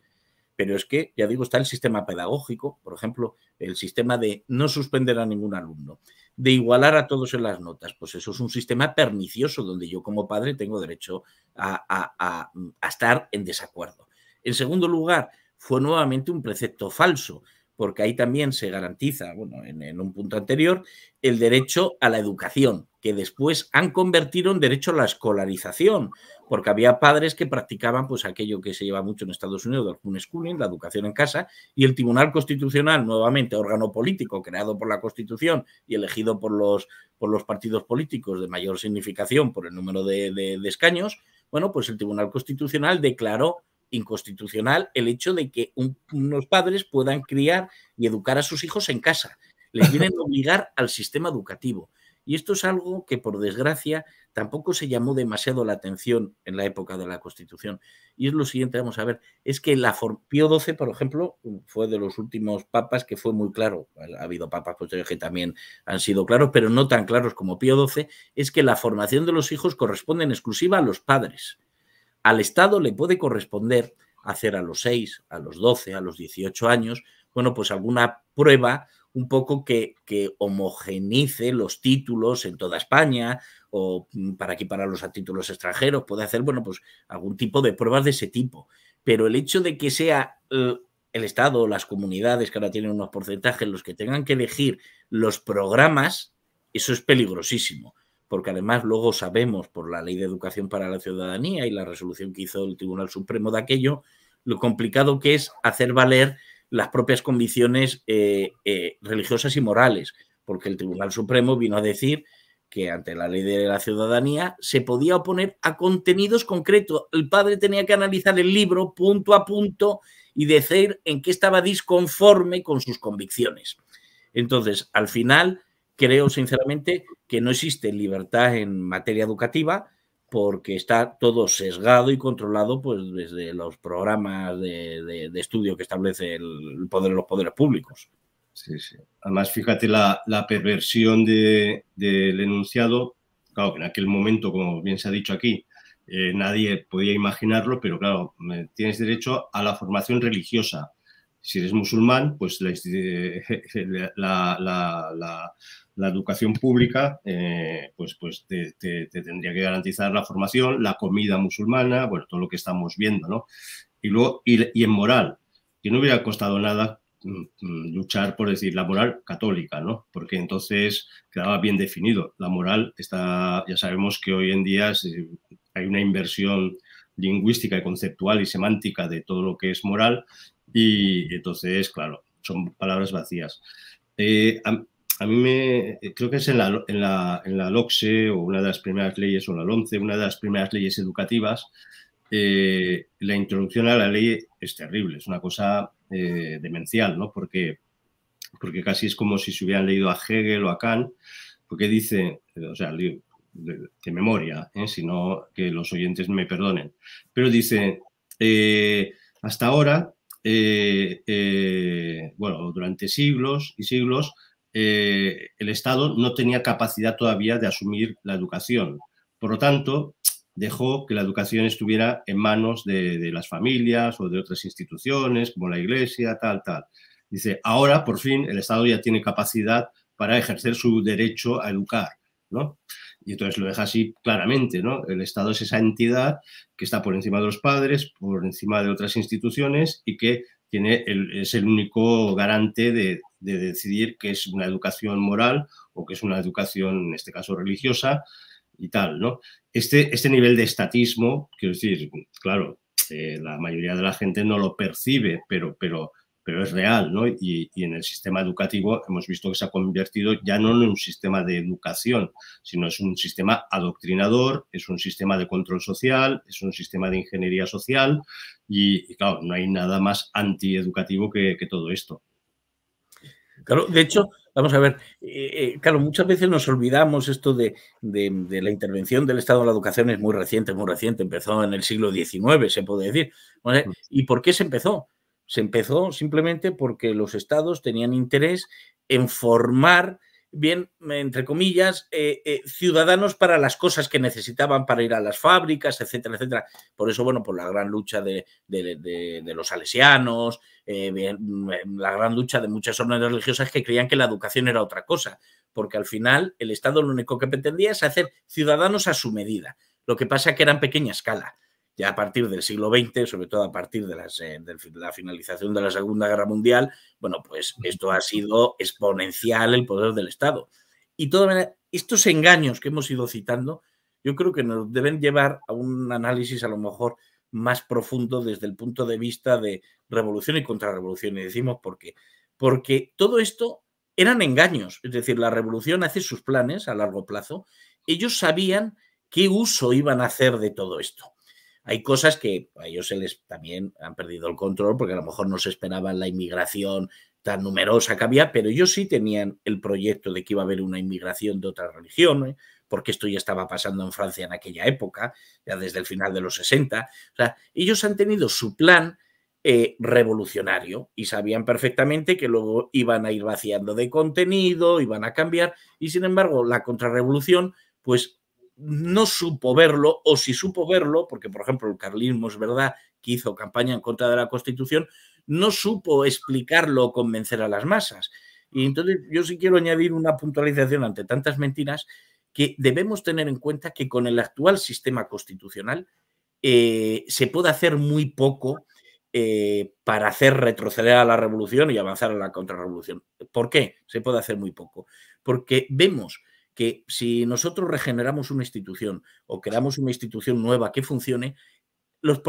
Pero es que, ya digo, está el sistema pedagógico, por ejemplo, el sistema de no suspender a ningún alumno de igualar a todos en las notas. Pues eso es un sistema pernicioso donde yo como padre tengo derecho a, mm, estar en desacuerdo. En segundo lugar, fue nuevamente un precepto falso, porque ahí también se garantiza, bueno, en, un punto anterior, el derecho a la educación que después han convertido en derecho a la escolarización, porque había padres que practicaban pues aquello que se lleva mucho en Estados Unidos el homeschooling, la educación en casa, y el Tribunal Constitucional, nuevamente órgano político creado por la Constitución y elegido por los, por los partidos políticos de mayor significación por el número de, escaños, bueno, pues el Tribunal Constitucional declaró inconstitucional el hecho de que unos padres puedan criar y educar a sus hijos en casa. Les vienen a (laughs) obligar al sistema educativo. Y esto es algo que, por desgracia, tampoco se llamó demasiado la atención en la época de la Constitución. Y es lo siguiente, vamos a ver, es que la Pío XII, por ejemplo, fue de los últimos papas que fue muy claro. Ha habido papas posteriores que también han sido claros, pero no tan claros como Pío XII, es que la formación de los hijos corresponde en exclusiva a los padres. Al Estado le puede corresponder hacer a los 6, a los 12, a los 18 años, bueno, pues alguna prueba un poco que, homogeneice los títulos en toda España o mm, para equipararlos a títulos extranjeros, puede hacer, bueno, pues algún tipo de pruebas de ese tipo. Pero el hecho de que sea eh, el Estado o las comunidades que ahora tienen unos porcentajes los que tengan que elegir los programas, eso es peligrosísimo, porque además luego sabemos por la Ley de Educación para la Ciudadanía y la resolución que hizo el Tribunal Supremo de aquello, lo complicado que es hacer valer las propias convicciones eh, eh, religiosas y morales, porque el Tribunal Supremo vino a decir que ante la ley de la ciudadanía se podía oponer a contenidos concretos. El padre tenía que analizar el libro punto a punto y decir en qué estaba disconforme con sus convicciones. Entonces, al final, creo sinceramente que no existe libertad en materia educativa, porque está todo sesgado y controlado pues, desde los programas de, estudio que establece el poder los poderes públicos. Sí, sí. Además, fíjate la, perversión del enunciado. Claro, que en aquel momento, como bien se ha dicho aquí, eh, nadie podía imaginarlo, pero claro, eh, tienes derecho a la formación religiosa. Si eres musulmán, pues la eh, (laughs) la educación pública eh, pues, pues te, tendría que garantizar la formación, la comida musulmana, bueno, todo lo que estamos viendo, ¿no? Y luego, y, en moral, que no hubiera costado nada mm, mm, luchar por decir la moral católica, ¿no? Porque entonces quedaba bien definido. La moral está, ya sabemos que hoy en día hay una inversión lingüística y conceptual y semántica de todo lo que es moral y entonces, claro, son palabras vacías. Eh, a mí me, eh, creo que es en la, LOCSE o una de las primeras leyes, o la Lonce, una de las primeras leyes educativas, eh, la introducción a la ley es terrible, es una cosa eh, demencial, ¿no? Porque, porque casi es como si se hubieran leído a Hegel o a Kant, porque dice, o sea, de, de memoria, eh, sino que los oyentes me perdonen, pero dice, hasta ahora, bueno, durante siglos y siglos, eh, el Estado no tenía capacidad todavía de asumir la educación. Por lo tanto, dejó que la educación estuviera en manos de, las familias o de otras instituciones, como la iglesia, tal, tal. Dice, ahora, por fin, el Estado ya tiene capacidad para ejercer su derecho a educar, ¿no? Y entonces lo deja así claramente, ¿no? El Estado es esa entidad que está por encima de los padres, por encima de otras instituciones y que tiene es el único garante de, de decidir qué es una educación moral o qué es una educación, en este caso, religiosa y tal, ¿no? Este, este nivel de estatismo, quiero decir, claro, eh, la mayoría de la gente no lo percibe, pero, pero, pero es real, ¿no? Y, en el sistema educativo hemos visto que se ha convertido ya no en un sistema de educación, sino es un sistema adoctrinador, es un sistema de control social, es un sistema de ingeniería social y, claro, no hay nada más antieducativo educativo que todo esto de hecho, vamos a ver, eh, eh, claro, muchas veces nos olvidamos esto de, la intervención del Estado en la educación es muy reciente, muy reciente, empezó en el siglo XIX, se puede decir. Mm. ¿Y por qué se empezó? Se empezó simplemente porque los estados tenían interés en formar bien, entre comillas, eh, eh, ciudadanos para las cosas que necesitaban para ir a las fábricas, etcétera, etcétera. Por eso, bueno, por la gran lucha de, los salesianos, eh, mm, la gran lucha de muchas órdenes religiosas que creían que la educación era otra cosa, porque al final el Estado lo único que pretendía es hacer ciudadanos a su medida. Lo que pasa que eran pequeña escala ya a partir del siglo XX, sobre todo a partir de, eh, la finalización de la Segunda Guerra Mundial, bueno, pues esto ha sido exponencial el poder del Estado. Y todos estos engaños que hemos ido citando, yo creo que nos deben llevar a un análisis a lo mejor más profundo desde el punto de vista de revolución y contrarrevolución. Y decimos por qué. Porque todo esto eran engaños. Es decir, la revolución hace sus planes a largo plazo. Ellos sabían qué uso iban a hacer de todo esto hay cosas que a ellos se les también han perdido el control porque a lo mejor no se esperaban la inmigración tan numerosa que había, pero ellos sí tenían el proyecto de que iba a haber una inmigración de otras religiones, porque esto ya estaba pasando en Francia en aquella época, ya desde el final de los 60. O sea, ellos han tenido su plan eh, revolucionario y sabían perfectamente que luego iban a ir vaciando de contenido, iban a cambiar, y sin embargo la contrarrevolución pues no supo verlo, o si supo verlo, porque por ejemplo el carlismo es verdad que hizo campaña en contra de la Constitución, no supo explicarlo o convencer a las masas. Y mm. entonces yo sí quiero añadir una puntualización ante tantas mentiras que debemos tener en cuenta que con el actual sistema constitucional eh, se puede hacer muy poco eh, para hacer retroceder a la revolución y avanzar a la contrarrevolución. ¿Por qué? Se puede hacer muy poco. Porque vemos que si nosotros regeneramos una institución o creamos una institución nueva que funcione, los,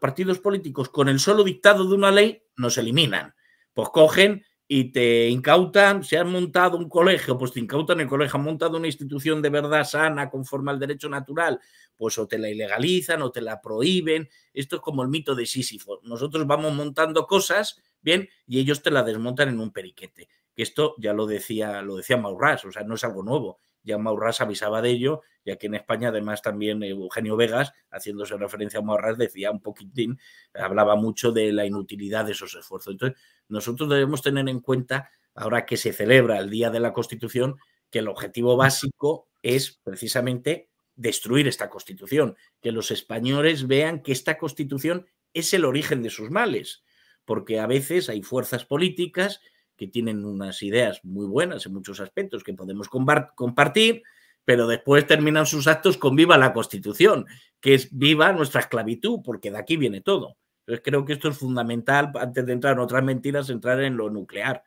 partidos políticos con el solo dictado de una ley nos eliminan. Pues cogen y te incautan, si han montado un colegio, pues te incautan el colegio, han montado una institución de verdad sana, conforme al derecho natural, pues o te la ilegalizan o te la prohíben. Esto es como el mito de Sísifo. Nosotros vamos montando cosas, bien, y ellos te la desmontan en un periquete. Que esto ya lo decía, lo decía Maurras, o sea, no es algo nuevo ya Maurras avisaba de ello, y aquí en España además también eh, Eugenio Vegas, haciéndose referencia a Maurras, decía un poquitín, hablaba mucho de la inutilidad de esos esfuerzos. Entonces, nosotros debemos tener en cuenta, ahora que se celebra el Día de la Constitución, que el objetivo básico es precisamente destruir esta Constitución, que los españoles vean que esta Constitución es el origen de sus males, porque a veces hay fuerzas políticas tienen unas ideas muy buenas en muchos aspectos que podemos compartir, pero después terminan sus actos con viva la Constitución, que es viva nuestra esclavitud, porque de aquí viene todo. Entonces creo que esto es fundamental, antes de entrar en otras mentiras, entrar en lo nuclear.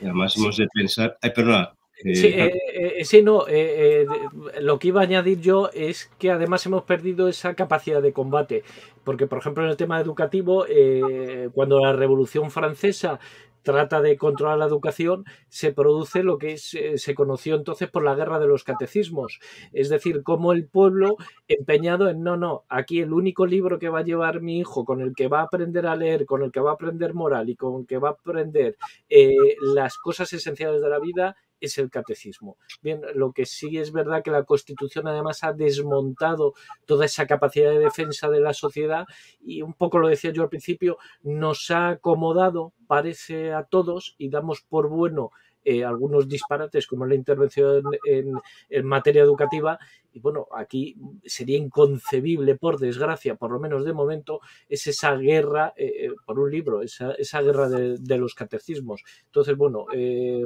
Y además hemos de pensar... Ay, perdona, eh, eh, eh, Sí, no, lo que iba a añadir yo es que además hemos perdido esa capacidad de combate, porque por ejemplo en el tema educativo, cuando la Revolución Francesa trata de controlar la educación, se produce lo que se conoció entonces por la guerra de los catecismos. Es decir, como el pueblo empeñado en, no, no, aquí el único libro que va a llevar mi hijo, con el que va a aprender a leer, con el que va a aprender moral y con el que va a aprender eh, las cosas esenciales de la vida, es el catecismo. Bien, lo que sí es verdad que la Constitución además ha desmontado toda esa capacidad de defensa de la sociedad y un poco lo decía yo al principio, nos ha acomodado, parece a todos, y damos por bueno eh, algunos disparates como la intervención en, materia educativa y bueno, aquí sería inconcebible, por desgracia, por lo menos de momento, es esa guerra, eh, eh, por un libro, esa, esa guerra de, los catecismos. Entonces, bueno,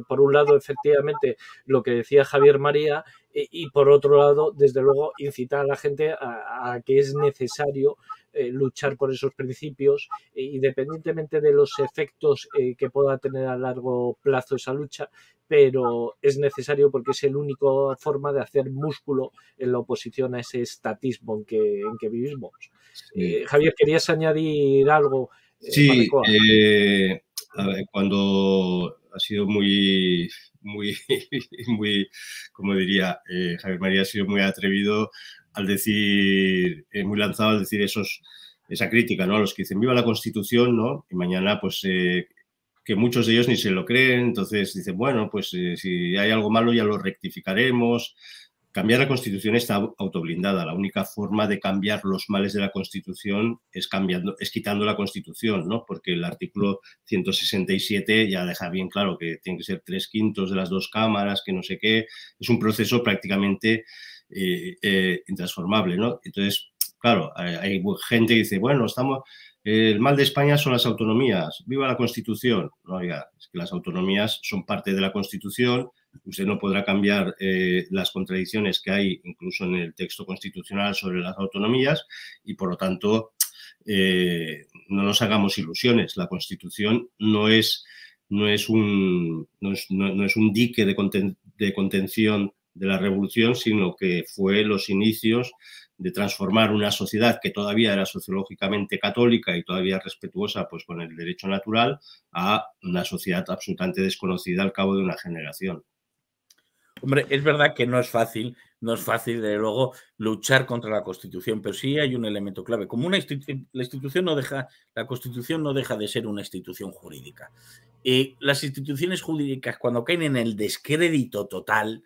por un lado, efectivamente, lo que decía Javier María, y por otro lado, desde luego, incitar a la gente a que es necesario eh, luchar por esos principios, eh, independientemente de los efectos eh, que pueda tener a largo plazo esa lucha, pero es necesario porque es la única forma de hacer músculo en la oposición a ese estatismo en que, en que vivimos. Javier, ¿querías añadir algo? sí, cuando ha sido muy muy, (laughs) muy como diría eh, Javier María, ha sido muy atrevido al decir, eh, muy lanzado al decir esos, esa crítica, ¿no? A los que dicen viva la Constitución, ¿no? Y mañana, pues, eh, que muchos de ellos ni se lo creen, entonces dicen, bueno, pues si hay algo malo ya lo rectificaremos, Cambiar la Constitución está autoblindada. La única forma de cambiar los males de la Constitución es, quitando la Constitución, ¿no? Porque el artículo 167 ya deja bien claro que tiene que ser tres quintos de las dos cámaras, que no sé qué. Es un proceso prácticamente eh, eh, intransformable, ¿no? Entonces, claro, hay gente que dice, bueno, estamos, el mal de España son las autonomías, viva la Constitución. No, Ya, es que las autonomías son parte de la Constitución Usted no podrá cambiar eh, las contradicciones que hay incluso en el texto constitucional sobre las autonomías y, por lo tanto, eh, no nos hagamos ilusiones. La Constitución no es, no es, un, no es, un dique de, de contención de la revolución, sino que fue los inicios de transformar una sociedad que todavía era sociológicamente católica y todavía respetuosa pues, con el derecho natural a una sociedad absolutamente desconocida al cabo de una generación. Hombre, es verdad que no es fácil, no es fácil, de luego, luchar contra la Constitución, pero sí hay un elemento clave. Como una la institución no deja, la Constitución no deja de ser una institución jurídica. y eh, las instituciones jurídicas, cuando caen en el descrédito total,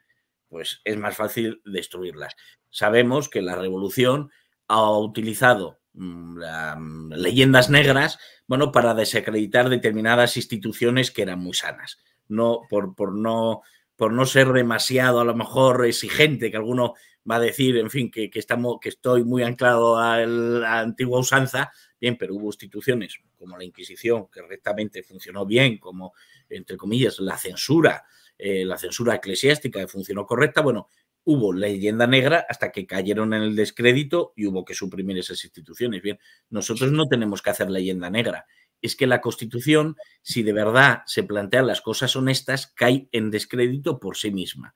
pues es más fácil destruirlas. Sabemos que la revolución ha utilizado mm, mm, leyendas negras, bueno, para desacreditar determinadas instituciones que eran muy sanas, no por, por no por no ser demasiado a lo mejor exigente, que alguno va a decir, en fin, que, estamos, que estoy muy anclado a la antigua usanza, bien, pero hubo instituciones como la Inquisición, que rectamente funcionó bien, como, entre comillas, la censura, eh, la censura eclesiástica que funcionó correcta, bueno, hubo leyenda negra hasta que cayeron en el descrédito y hubo que suprimir esas instituciones. Bien, nosotros no tenemos que hacer leyenda negra es que la Constitución, si de verdad se plantean las cosas honestas, cae en descrédito por sí misma.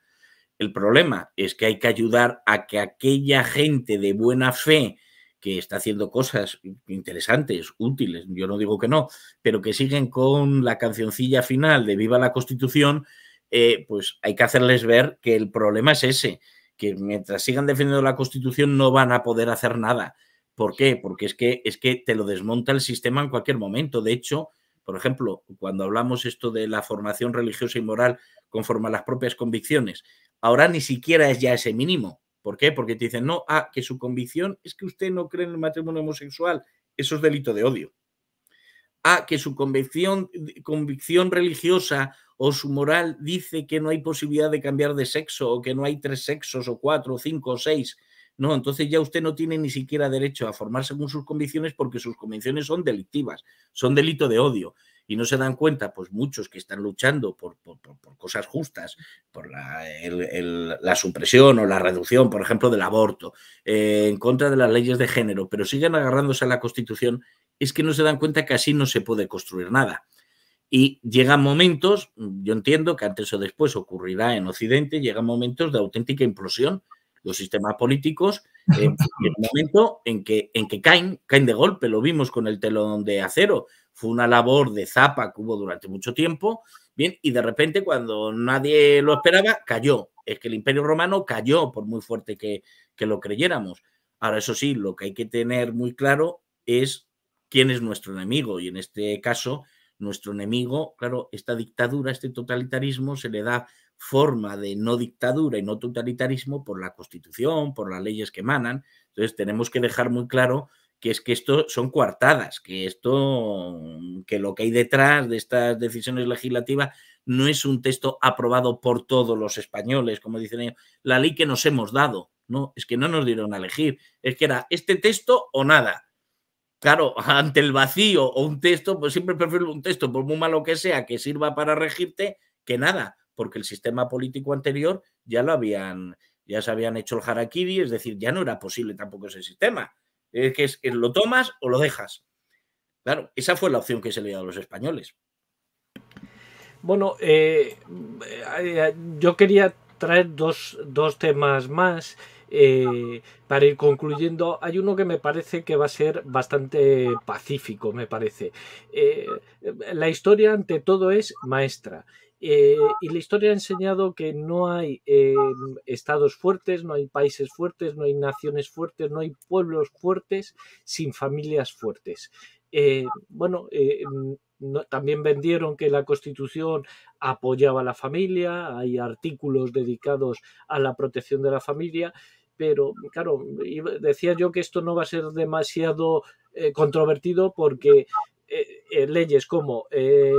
El problema es que hay que ayudar a que aquella gente de buena fe que está haciendo cosas interesantes, útiles, yo no digo que no, pero que siguen con la cancioncilla final de Viva la Constitución, eh, pues hay que hacerles ver que el problema es ese, que mientras sigan defendiendo la Constitución no van a poder hacer nada. ¿Por qué? Porque es que, es que te lo desmonta el sistema en cualquier momento. De hecho, por ejemplo, cuando hablamos esto de la formación religiosa y moral conforme a las propias convicciones, ahora ni siquiera es ya ese mínimo. ¿Por qué? Porque te dicen, no, a ah, que su convicción es que usted no cree en el matrimonio homosexual. Eso es delito de odio. A ah, que su convicción, convicción religiosa o su moral dice que no hay posibilidad de cambiar de sexo o que no hay tres sexos o cuatro o cinco o seis. No, entonces ya usted no tiene ni siquiera derecho a formar según sus convicciones porque sus convicciones son delictivas, son delito de odio. Y no se dan cuenta, pues muchos que están luchando por, cosas justas, por la, supresión o la reducción, por ejemplo, del aborto, eh, en contra de las leyes de género, pero siguen agarrándose a la Constitución, es que no se dan cuenta que así no se puede construir nada. Y llegan momentos, yo entiendo que antes o después ocurrirá en Occidente, llegan momentos de auténtica implosión los sistemas políticos, (laughs) en eh, el momento en que, en que caen, caen de golpe, lo vimos con el telón de acero, fue una labor de zapa que hubo durante mucho tiempo, bien, y de repente cuando nadie lo esperaba, cayó. Es que el imperio romano cayó, por muy fuerte que, que lo creyéramos. Ahora, eso sí, lo que hay que tener muy claro es quién es nuestro enemigo, y en este caso, nuestro enemigo, claro, esta dictadura, este totalitarismo se le da forma de no dictadura y no totalitarismo por la Constitución, por las leyes que emanan. Entonces tenemos que dejar muy claro que es que esto son coartadas, que esto, que lo que hay detrás de estas decisiones legislativas no es un texto aprobado por todos los españoles, como dicen ellos, la ley que nos hemos dado, no, es que no nos dieron a elegir, es que era este texto o nada. Claro, (laughs) ante el vacío o un texto, pues siempre prefiero un texto, por muy malo que sea, que sirva para regirte, que nada, porque el sistema político anterior ya lo habían, ya se habían hecho el harakiri, es decir, ya no era posible tampoco ese sistema. Es que es, lo tomas o lo dejas. Claro, esa fue la opción que se le dio a los españoles. Bueno, eh, eh, eh, yo quería traer dos, temas más. para ir concluyendo, hay uno que me parece que va a ser bastante pacífico, me parece. la historia, ante todo, es maestra. Eh, y la historia ha enseñado que no hay eh, estados fuertes, no hay países fuertes, no hay naciones fuertes, no hay pueblos fuertes sin familias fuertes. Eh, bueno, también vendieron que la Constitución apoyaba a la familia, hay artículos dedicados a la protección de la familia, pero claro, decía yo que esto no va a ser demasiado controvertido porque eh, eh, leyes como eh,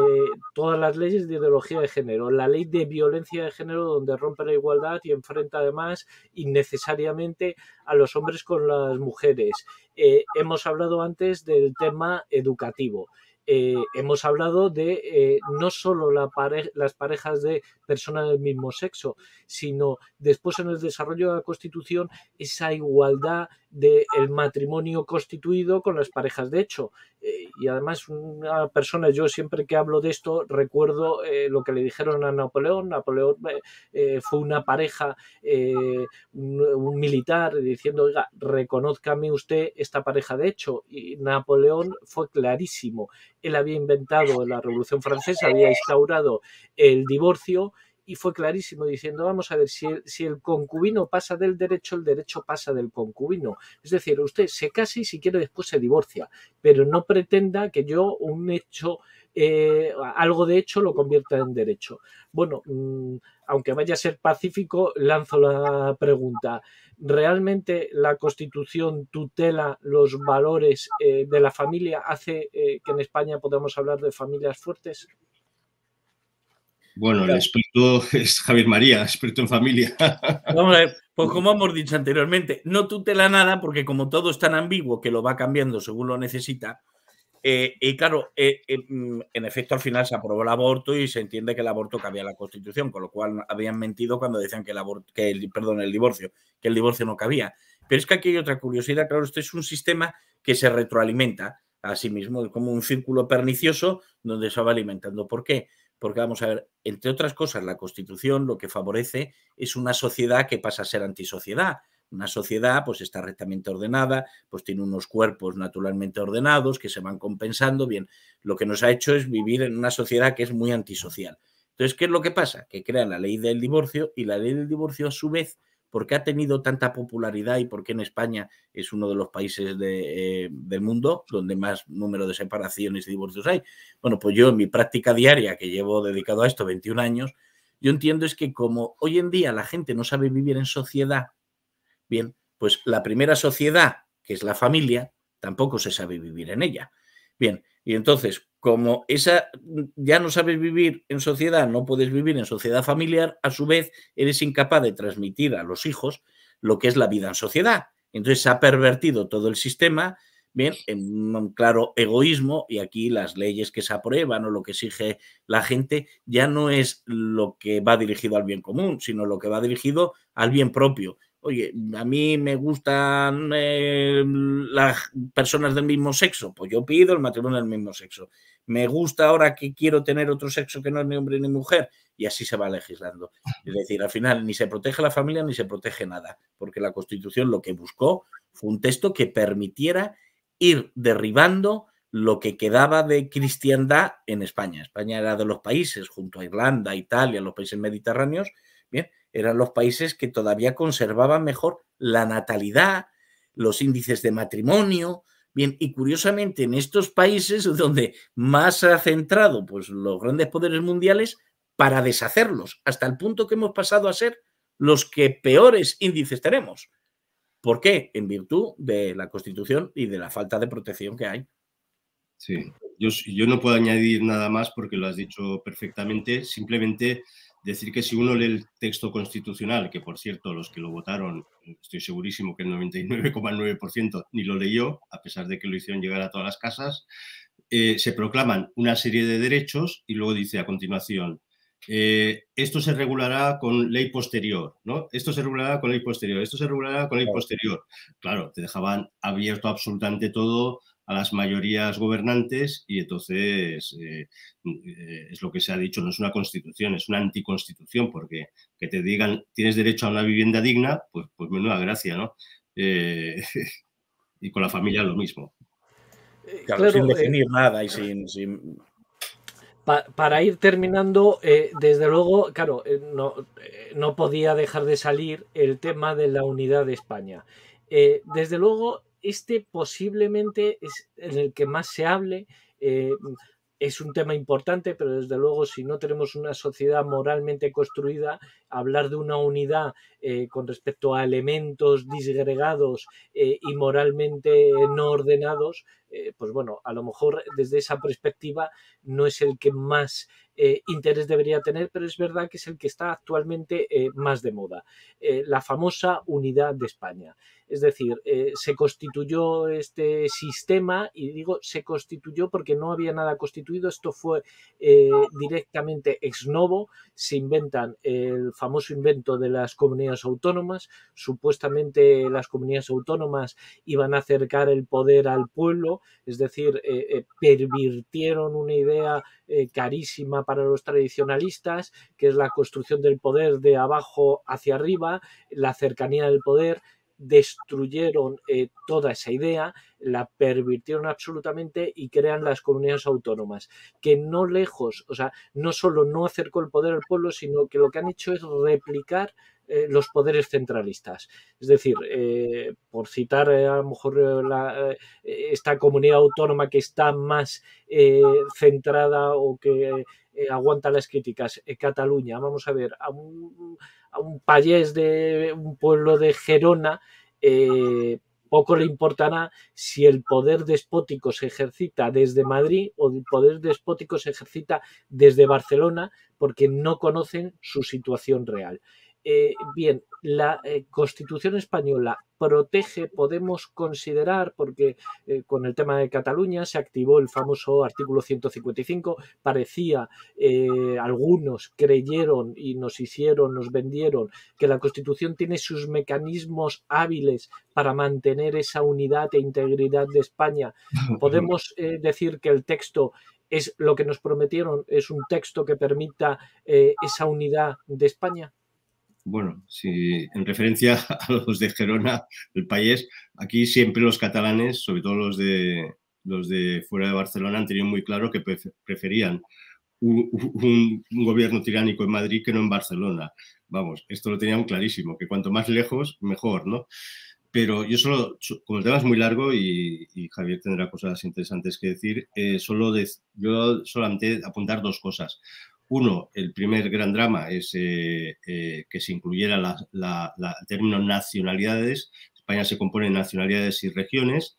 todas las leyes de ideología de género, la ley de violencia de género donde rompe la igualdad y enfrenta además innecesariamente a los hombres con las mujeres. hemos hablado antes del tema educativo. hemos hablado de no solo las parejas de personas del mismo sexo, sino después en el desarrollo de la Constitución esa igualdad del matrimonio constituido con las parejas de hecho. Eh, y además una persona, yo siempre que hablo de esto recuerdo eh, lo que le dijeron a Napoleón, Napoleón eh, fue una pareja, un, militar, diciendo, oiga, reconózcame usted esta pareja de hecho, y Napoleón fue clarísimo, él había inventado la Revolución Francesa, había instaurado el divorcio, y fue clarísimo diciendo, vamos a ver, si el, concubino pasa del derecho, el derecho pasa del concubino. Es decir, usted se casa y si quiere después se divorcia, pero no pretenda que yo un hecho... Eh, algo de hecho lo convierta en derecho. Bueno, mm, aunque vaya a ser pacífico, lanzo la pregunta. ¿Realmente la Constitución tutela los valores eh, de la familia? ¿Hace eh, que en España podamos hablar de familias fuertes? Bueno, el experto (laughs) es Javier María, experto en familia. (laughs) Vamos pues como hemos dicho anteriormente, no tutela nada porque como todo es tan ambiguo que lo va cambiando según lo necesita, eh, y claro, eh, eh, mm, en efecto al final se aprobó el aborto y se entiende que el aborto cabía en la Constitución, con lo cual habían mentido cuando decían que el aborto, que el, perdón, el divorcio, que el divorcio no cabía. Pero es que aquí hay otra curiosidad, claro, este es un sistema que se retroalimenta a sí mismo, es como un círculo pernicioso donde se va alimentando. ¿Por qué? porque vamos a ver, entre otras cosas, la Constitución lo que favorece es una sociedad que pasa a ser antisociedad. Una sociedad pues está rectamente ordenada, pues tiene unos cuerpos naturalmente ordenados que se van compensando. Bien, lo que nos ha hecho es vivir en una sociedad que es muy antisocial. Entonces, ¿qué es lo que pasa? Que crean la ley del divorcio y la ley del divorcio a su vez ¿Por qué ha tenido tanta popularidad y por qué en España es uno de los países eh, del mundo donde más número de separaciones y divorcios hay? Bueno, pues yo en mi práctica diaria, que llevo dedicado a esto 21 años, yo entiendo es que como hoy en día la gente no sabe vivir en sociedad, bien, pues la primera sociedad, que es la familia, tampoco se sabe vivir en ella. Bien, y entonces, como esa ya no sabes vivir en sociedad, no puedes vivir en sociedad familiar, a su vez eres incapaz de transmitir a los hijos lo que es la vida en sociedad. Entonces se ha pervertido todo el sistema, bien, en un claro egoísmo y aquí las leyes que se aprueban o lo que exige la gente ya no es lo que va dirigido al bien común, sino lo que va dirigido al bien propio. Oye, a mí me gustan eh, las personas del mismo sexo, pues yo pido el matrimonio del mismo sexo. Me gusta ahora que quiero tener otro sexo que no es ni hombre ni mujer, y así se va legislando. Es decir, al final ni se protege la familia ni se protege nada, porque la Constitución lo que buscó fue un texto que permitiera ir derribando lo que quedaba de cristiandad en España. España era de los países, junto a Irlanda, Italia, los países mediterráneos, bien, eran los países que todavía conservaban mejor la natalidad, los índices de matrimonio. Bien, y curiosamente en estos países (laughs) donde más se ha centrado pues, los grandes poderes mundiales para deshacerlos, hasta el punto que hemos pasado a ser los que peores índices tenemos. ¿Por qué? En virtud de la Constitución y de la falta de protección que hay. Sí, yo no puedo añadir nada más porque lo has dicho perfectamente. Simplemente Decir que si uno lee el texto constitucional, que por cierto los que lo votaron, estoy segurísimo que el 99,9% ni lo leyó, a pesar de que lo hicieron llegar a todas las casas, eh, se proclaman una serie de derechos y luego dice a continuación, eh, esto se regulará con ley posterior, ¿no? Esto se regulará con ley posterior, esto se regulará con ley posterior. Claro, te dejaban abierto absolutamente todo a las mayorías gobernantes y entonces eh, eh, es lo que se ha dicho, no es una constitución, es una anticonstitución, porque que te digan tienes derecho a una vivienda digna, pues, pues menuda gracia, ¿no? Eh, (laughs) y con la familia lo mismo. Claro, sin definir nada y sin... para ir terminando, desde luego, claro, no, podía dejar de salir el tema de la unidad de España. desde luego, este posiblemente es en el que más se hable. Eh, es un tema importante, pero desde luego si no tenemos una sociedad moralmente construida, hablar de una unidad eh, con respecto a elementos disgregados eh, y moralmente no ordenados, pues bueno, a lo mejor desde esa perspectiva no es el que más interés debería tener, pero es verdad que es el que está actualmente más de moda, la famosa unidad de España. Es decir, eh, se constituyó este sistema, y digo se constituyó porque no había nada constituido, esto fue eh, directamente ex novo, se inventan eh, el famoso invento de las comunidades autónomas, supuestamente las comunidades autónomas iban a acercar el poder al pueblo, es decir, pervirtieron una idea carísima para los tradicionalistas, que es la construcción del poder de abajo hacia arriba, la cercanía del poder, destruyeron eh, toda esa idea, la pervirtieron absolutamente y crean las comunidades autónomas, que no lejos, o sea, no solo no acercó el poder al pueblo, sino que lo que han hecho es replicar eh, los poderes centralistas. Es decir, eh, por citar a lo mejor esta comunidad autónoma que está más centrada o que aguanta las críticas, Cataluña, vamos a ver, a un payés de un pueblo de Gerona, eh, poco le importará si el poder despótico se ejercita desde Madrid o el poder despótico se ejercita desde Barcelona, porque no conocen su situación real. Eh, bien, la eh, Constitución española protege, podemos considerar, porque eh, con el tema de Cataluña se activó el famoso artículo 155, parecía, algunos creyeron y nos hicieron, nos vendieron, que la Constitución tiene sus mecanismos hábiles para mantener esa unidad e integridad de España. (laughs) Podemos decir que el texto es lo que nos prometieron, es un texto que permita esa unidad de España. Bueno, si, en referencia (laughs) a los de Gerona, el país, aquí siempre los catalanes, sobre todo los de, los de fuera de Barcelona, han tenido muy claro que preferían un, gobierno tiránico en Madrid que no en Barcelona. Vamos, esto lo tenían clarísimo, que cuanto más lejos, mejor, ¿no? Pero yo solo, como el tema es muy largo y, Javier tendrá cosas interesantes que decir, eh, solo yo solamente apuntar dos cosas. Uno, el primer gran drama es eh, eh, que se incluyera la, el término nacionalidades. España se compone de nacionalidades y regiones.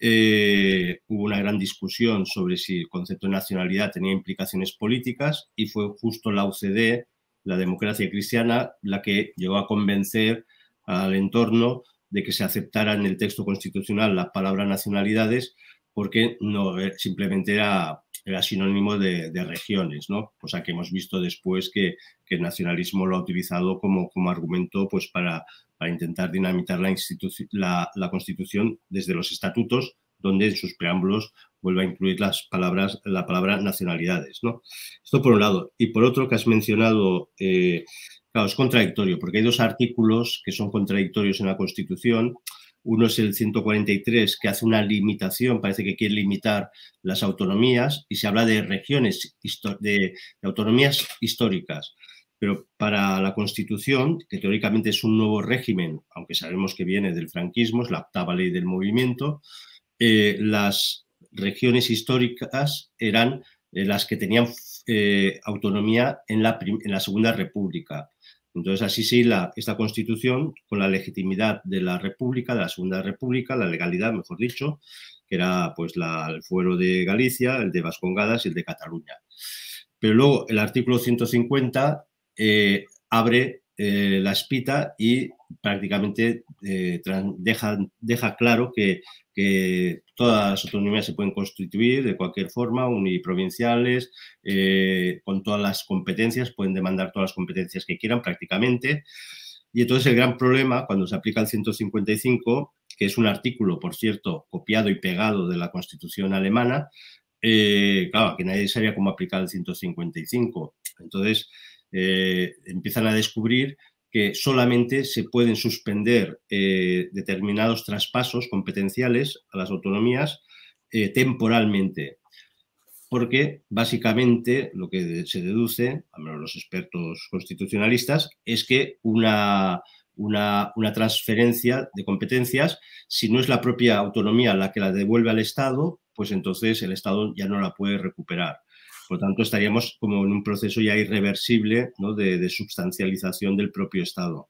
Eh, hubo una gran discusión sobre si el concepto de nacionalidad tenía implicaciones políticas y fue justo la UCD, la democracia cristiana, la que llegó a convencer al entorno de que se aceptara en el texto constitucional la palabra nacionalidades porque no simplemente era era sinónimo de, regiones, ¿no? O sea, que hemos visto después que, el nacionalismo lo ha utilizado como, argumento pues, para, intentar dinamitar la, Constitución desde los estatutos, donde en sus preámbulos vuelve a incluir las palabras, la palabra nacionalidades, ¿no? Esto por un lado. Y por otro que has mencionado, eh, claro, es contradictorio, porque hay dos artículos que son contradictorios en la Constitución. Uno es el 143, que hace una limitación, parece que quiere limitar las autonomías y se habla de regiones, de, autonomías históricas. Pero para la Constitución, que teóricamente es un nuevo régimen, aunque sabemos que viene del franquismo, es la octava ley del movimiento, eh, las regiones históricas eran eh, las que tenían eh, autonomía en la Segunda República entonces, así sí, esta constitución con la legitimidad de la República, de la Segunda República, la legalidad, mejor dicho, que era pues el fuero de Galicia, el de Vascongadas y el de Cataluña. Pero luego el artículo 150 eh, abre eh, la espita y prácticamente eh, deja, deja, claro que que todas las autonomías se pueden constituir de cualquier forma, uniprovinciales, eh, con todas las competencias, pueden demandar todas las competencias que quieran prácticamente. Y entonces el gran problema cuando se aplica el 155, que es un artículo, por cierto, copiado y pegado de la Constitución alemana, eh, claro, que nadie sabía cómo aplicar el 155. Entonces eh, empiezan a descubrir que solamente se pueden suspender eh, determinados traspasos competenciales a las autonomías eh, temporalmente, porque básicamente lo que se deduce, a menos los expertos constitucionalistas, es que una, una, transferencia de competencias, si no es la propia autonomía la que la devuelve al Estado, pues entonces el Estado ya no la puede recuperar. Por lo tanto, estaríamos como en un proceso ya irreversible de, sustancialización del propio Estado.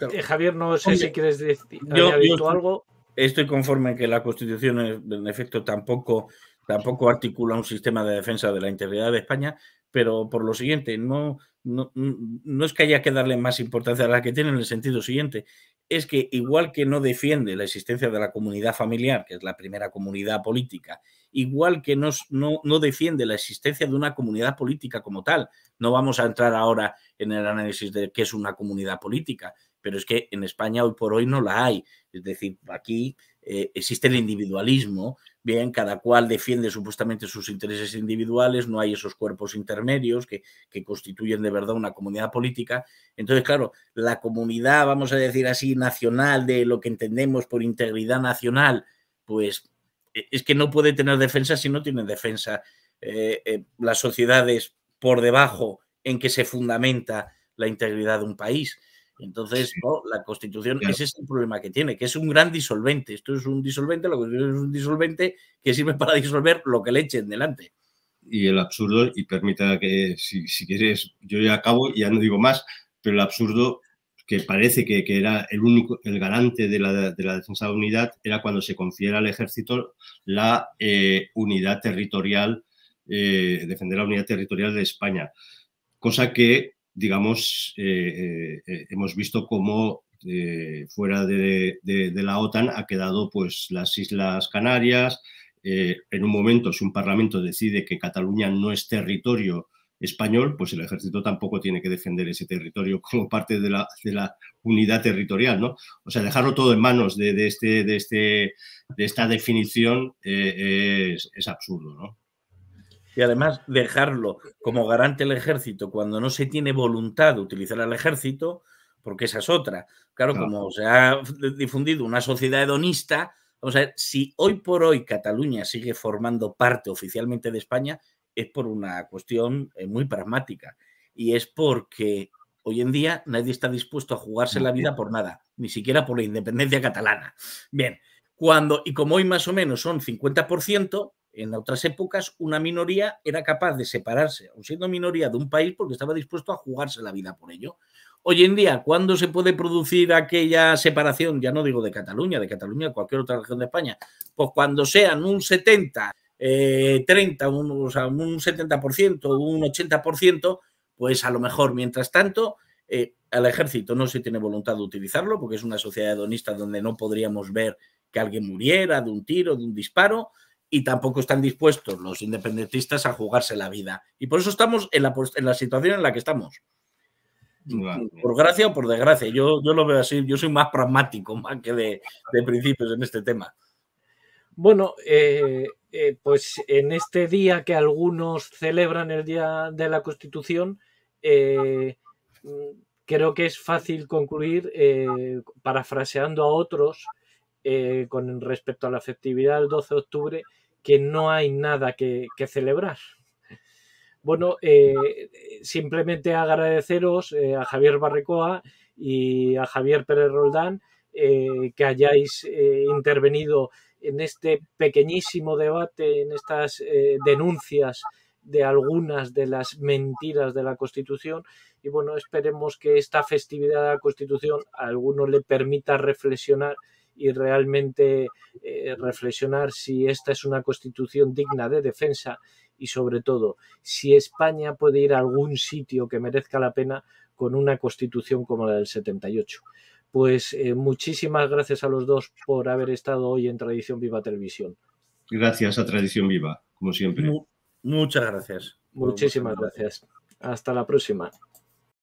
Eh, Javier, no sé si quieres decir yo algo. Estoy conforme en que la Constitución, eh, en efecto, tampoco, tampoco articula un sistema de defensa de la integridad de España, pero por lo siguiente, no, no, no, es que haya que darle más importancia a la que tiene en el sentido siguiente, es que igual que no defiende la existencia de la comunidad familiar, que es la primera comunidad política, igual que no, no, defiende la existencia de una comunidad política como tal, no vamos a entrar ahora en el análisis de qué es una comunidad política, pero es que en España hoy por hoy no la hay. Es decir, aquí eh, existe el individualismo, Bien, cada cual defiende supuestamente sus intereses individuales, no hay esos cuerpos intermedios que, constituyen de verdad una comunidad política. Entonces, claro, la comunidad, vamos a decir así, nacional, de lo que entendemos por integridad nacional, pues e, es que no puede tener defensa si no tiene defensa eh, eh, las sociedades por debajo en que se fundamenta la integridad de un país. Entonces, oh, la Constitución, es ese es problema que tiene, que es un gran disolvente. Esto es un disolvente, lo que es un disolvente que sirve para disolver lo que le echen delante. Y el absurdo, y permita que, si, quieres, yo ya acabo, y ya no digo más, pero el absurdo que parece que, era el único, el garante de la, defensa de la, unidad, era cuando se confiera al ejército la eh, unidad territorial, eh, defender la unidad territorial de España. Cosa que digamos, eh, eh, eh, hemos visto cómo fuera de, la OTAN ha quedado pues las Islas Canarias. en un momento, si un parlamento decide que Cataluña no es territorio español, pues el ejército tampoco tiene que defender ese territorio como parte de la, la unidad territorial, ¿no? O sea, dejarlo todo en manos de, este, de, este, de esta definición es, absurdo, ¿no? Y además dejarlo como garante el ejército cuando no se tiene voluntad de utilizar al ejército, porque esa es otra. Claro, como se ha difundido una sociedad hedonista, vamos a ver, si hoy por hoy Cataluña sigue formando parte oficialmente de España, es por una cuestión eh, muy pragmática. Y es porque hoy en día nadie está dispuesto a jugarse la vida por nada, ni siquiera por la independencia catalana. Bien, cuando, y como hoy más o menos son 50%, en otras épocas, una minoría era capaz de separarse, aun siendo minoría de un país, porque estaba dispuesto a jugarse la vida por ello. Hoy en día, ¿cuándo se puede producir aquella separación? Ya no digo de Cataluña, de Cataluña, cualquier otra región de España. Pues cuando sean un 70, 30, eh, un, o sea, un 70%, un 80%, pues a lo mejor, mientras tanto, eh, el al ejército no se tiene voluntad de utilizarlo, porque es una sociedad hedonista donde no podríamos ver que alguien muriera de un tiro, de un disparo y tampoco están dispuestos los independentistas a jugarse la vida. Y por eso estamos en la, en la situación en la que estamos. Por gracia o por desgracia, yo, lo veo así, yo soy más pragmático más que de, principios en este tema. Bueno, eh, eh, pues en este día que algunos celebran el Día de la Constitución, eh, creo que es fácil concluir, parafraseando a otros, con respecto a la efectividad del 12 de octubre, que no hay nada que, celebrar. Bueno, eh, simplemente agradeceros eh, a Javier Barrecoa y a Javier Pérez Roldán eh, que hayáis intervenido en este pequeñísimo debate, en estas denuncias de algunas de las mentiras de la Constitución. Y bueno, esperemos que esta festividad de la Constitución a alguno le permita reflexionar y realmente eh, reflexionar si esta es una constitución digna de defensa y sobre todo si España puede ir a algún sitio que merezca la pena con una constitución como la del 78. Pues eh, muchísimas gracias a los dos por haber estado hoy en Tradición Viva Televisión. Gracias a Tradición Viva, como siempre. muchas gracias. Muchísimas gracias. Hasta la próxima.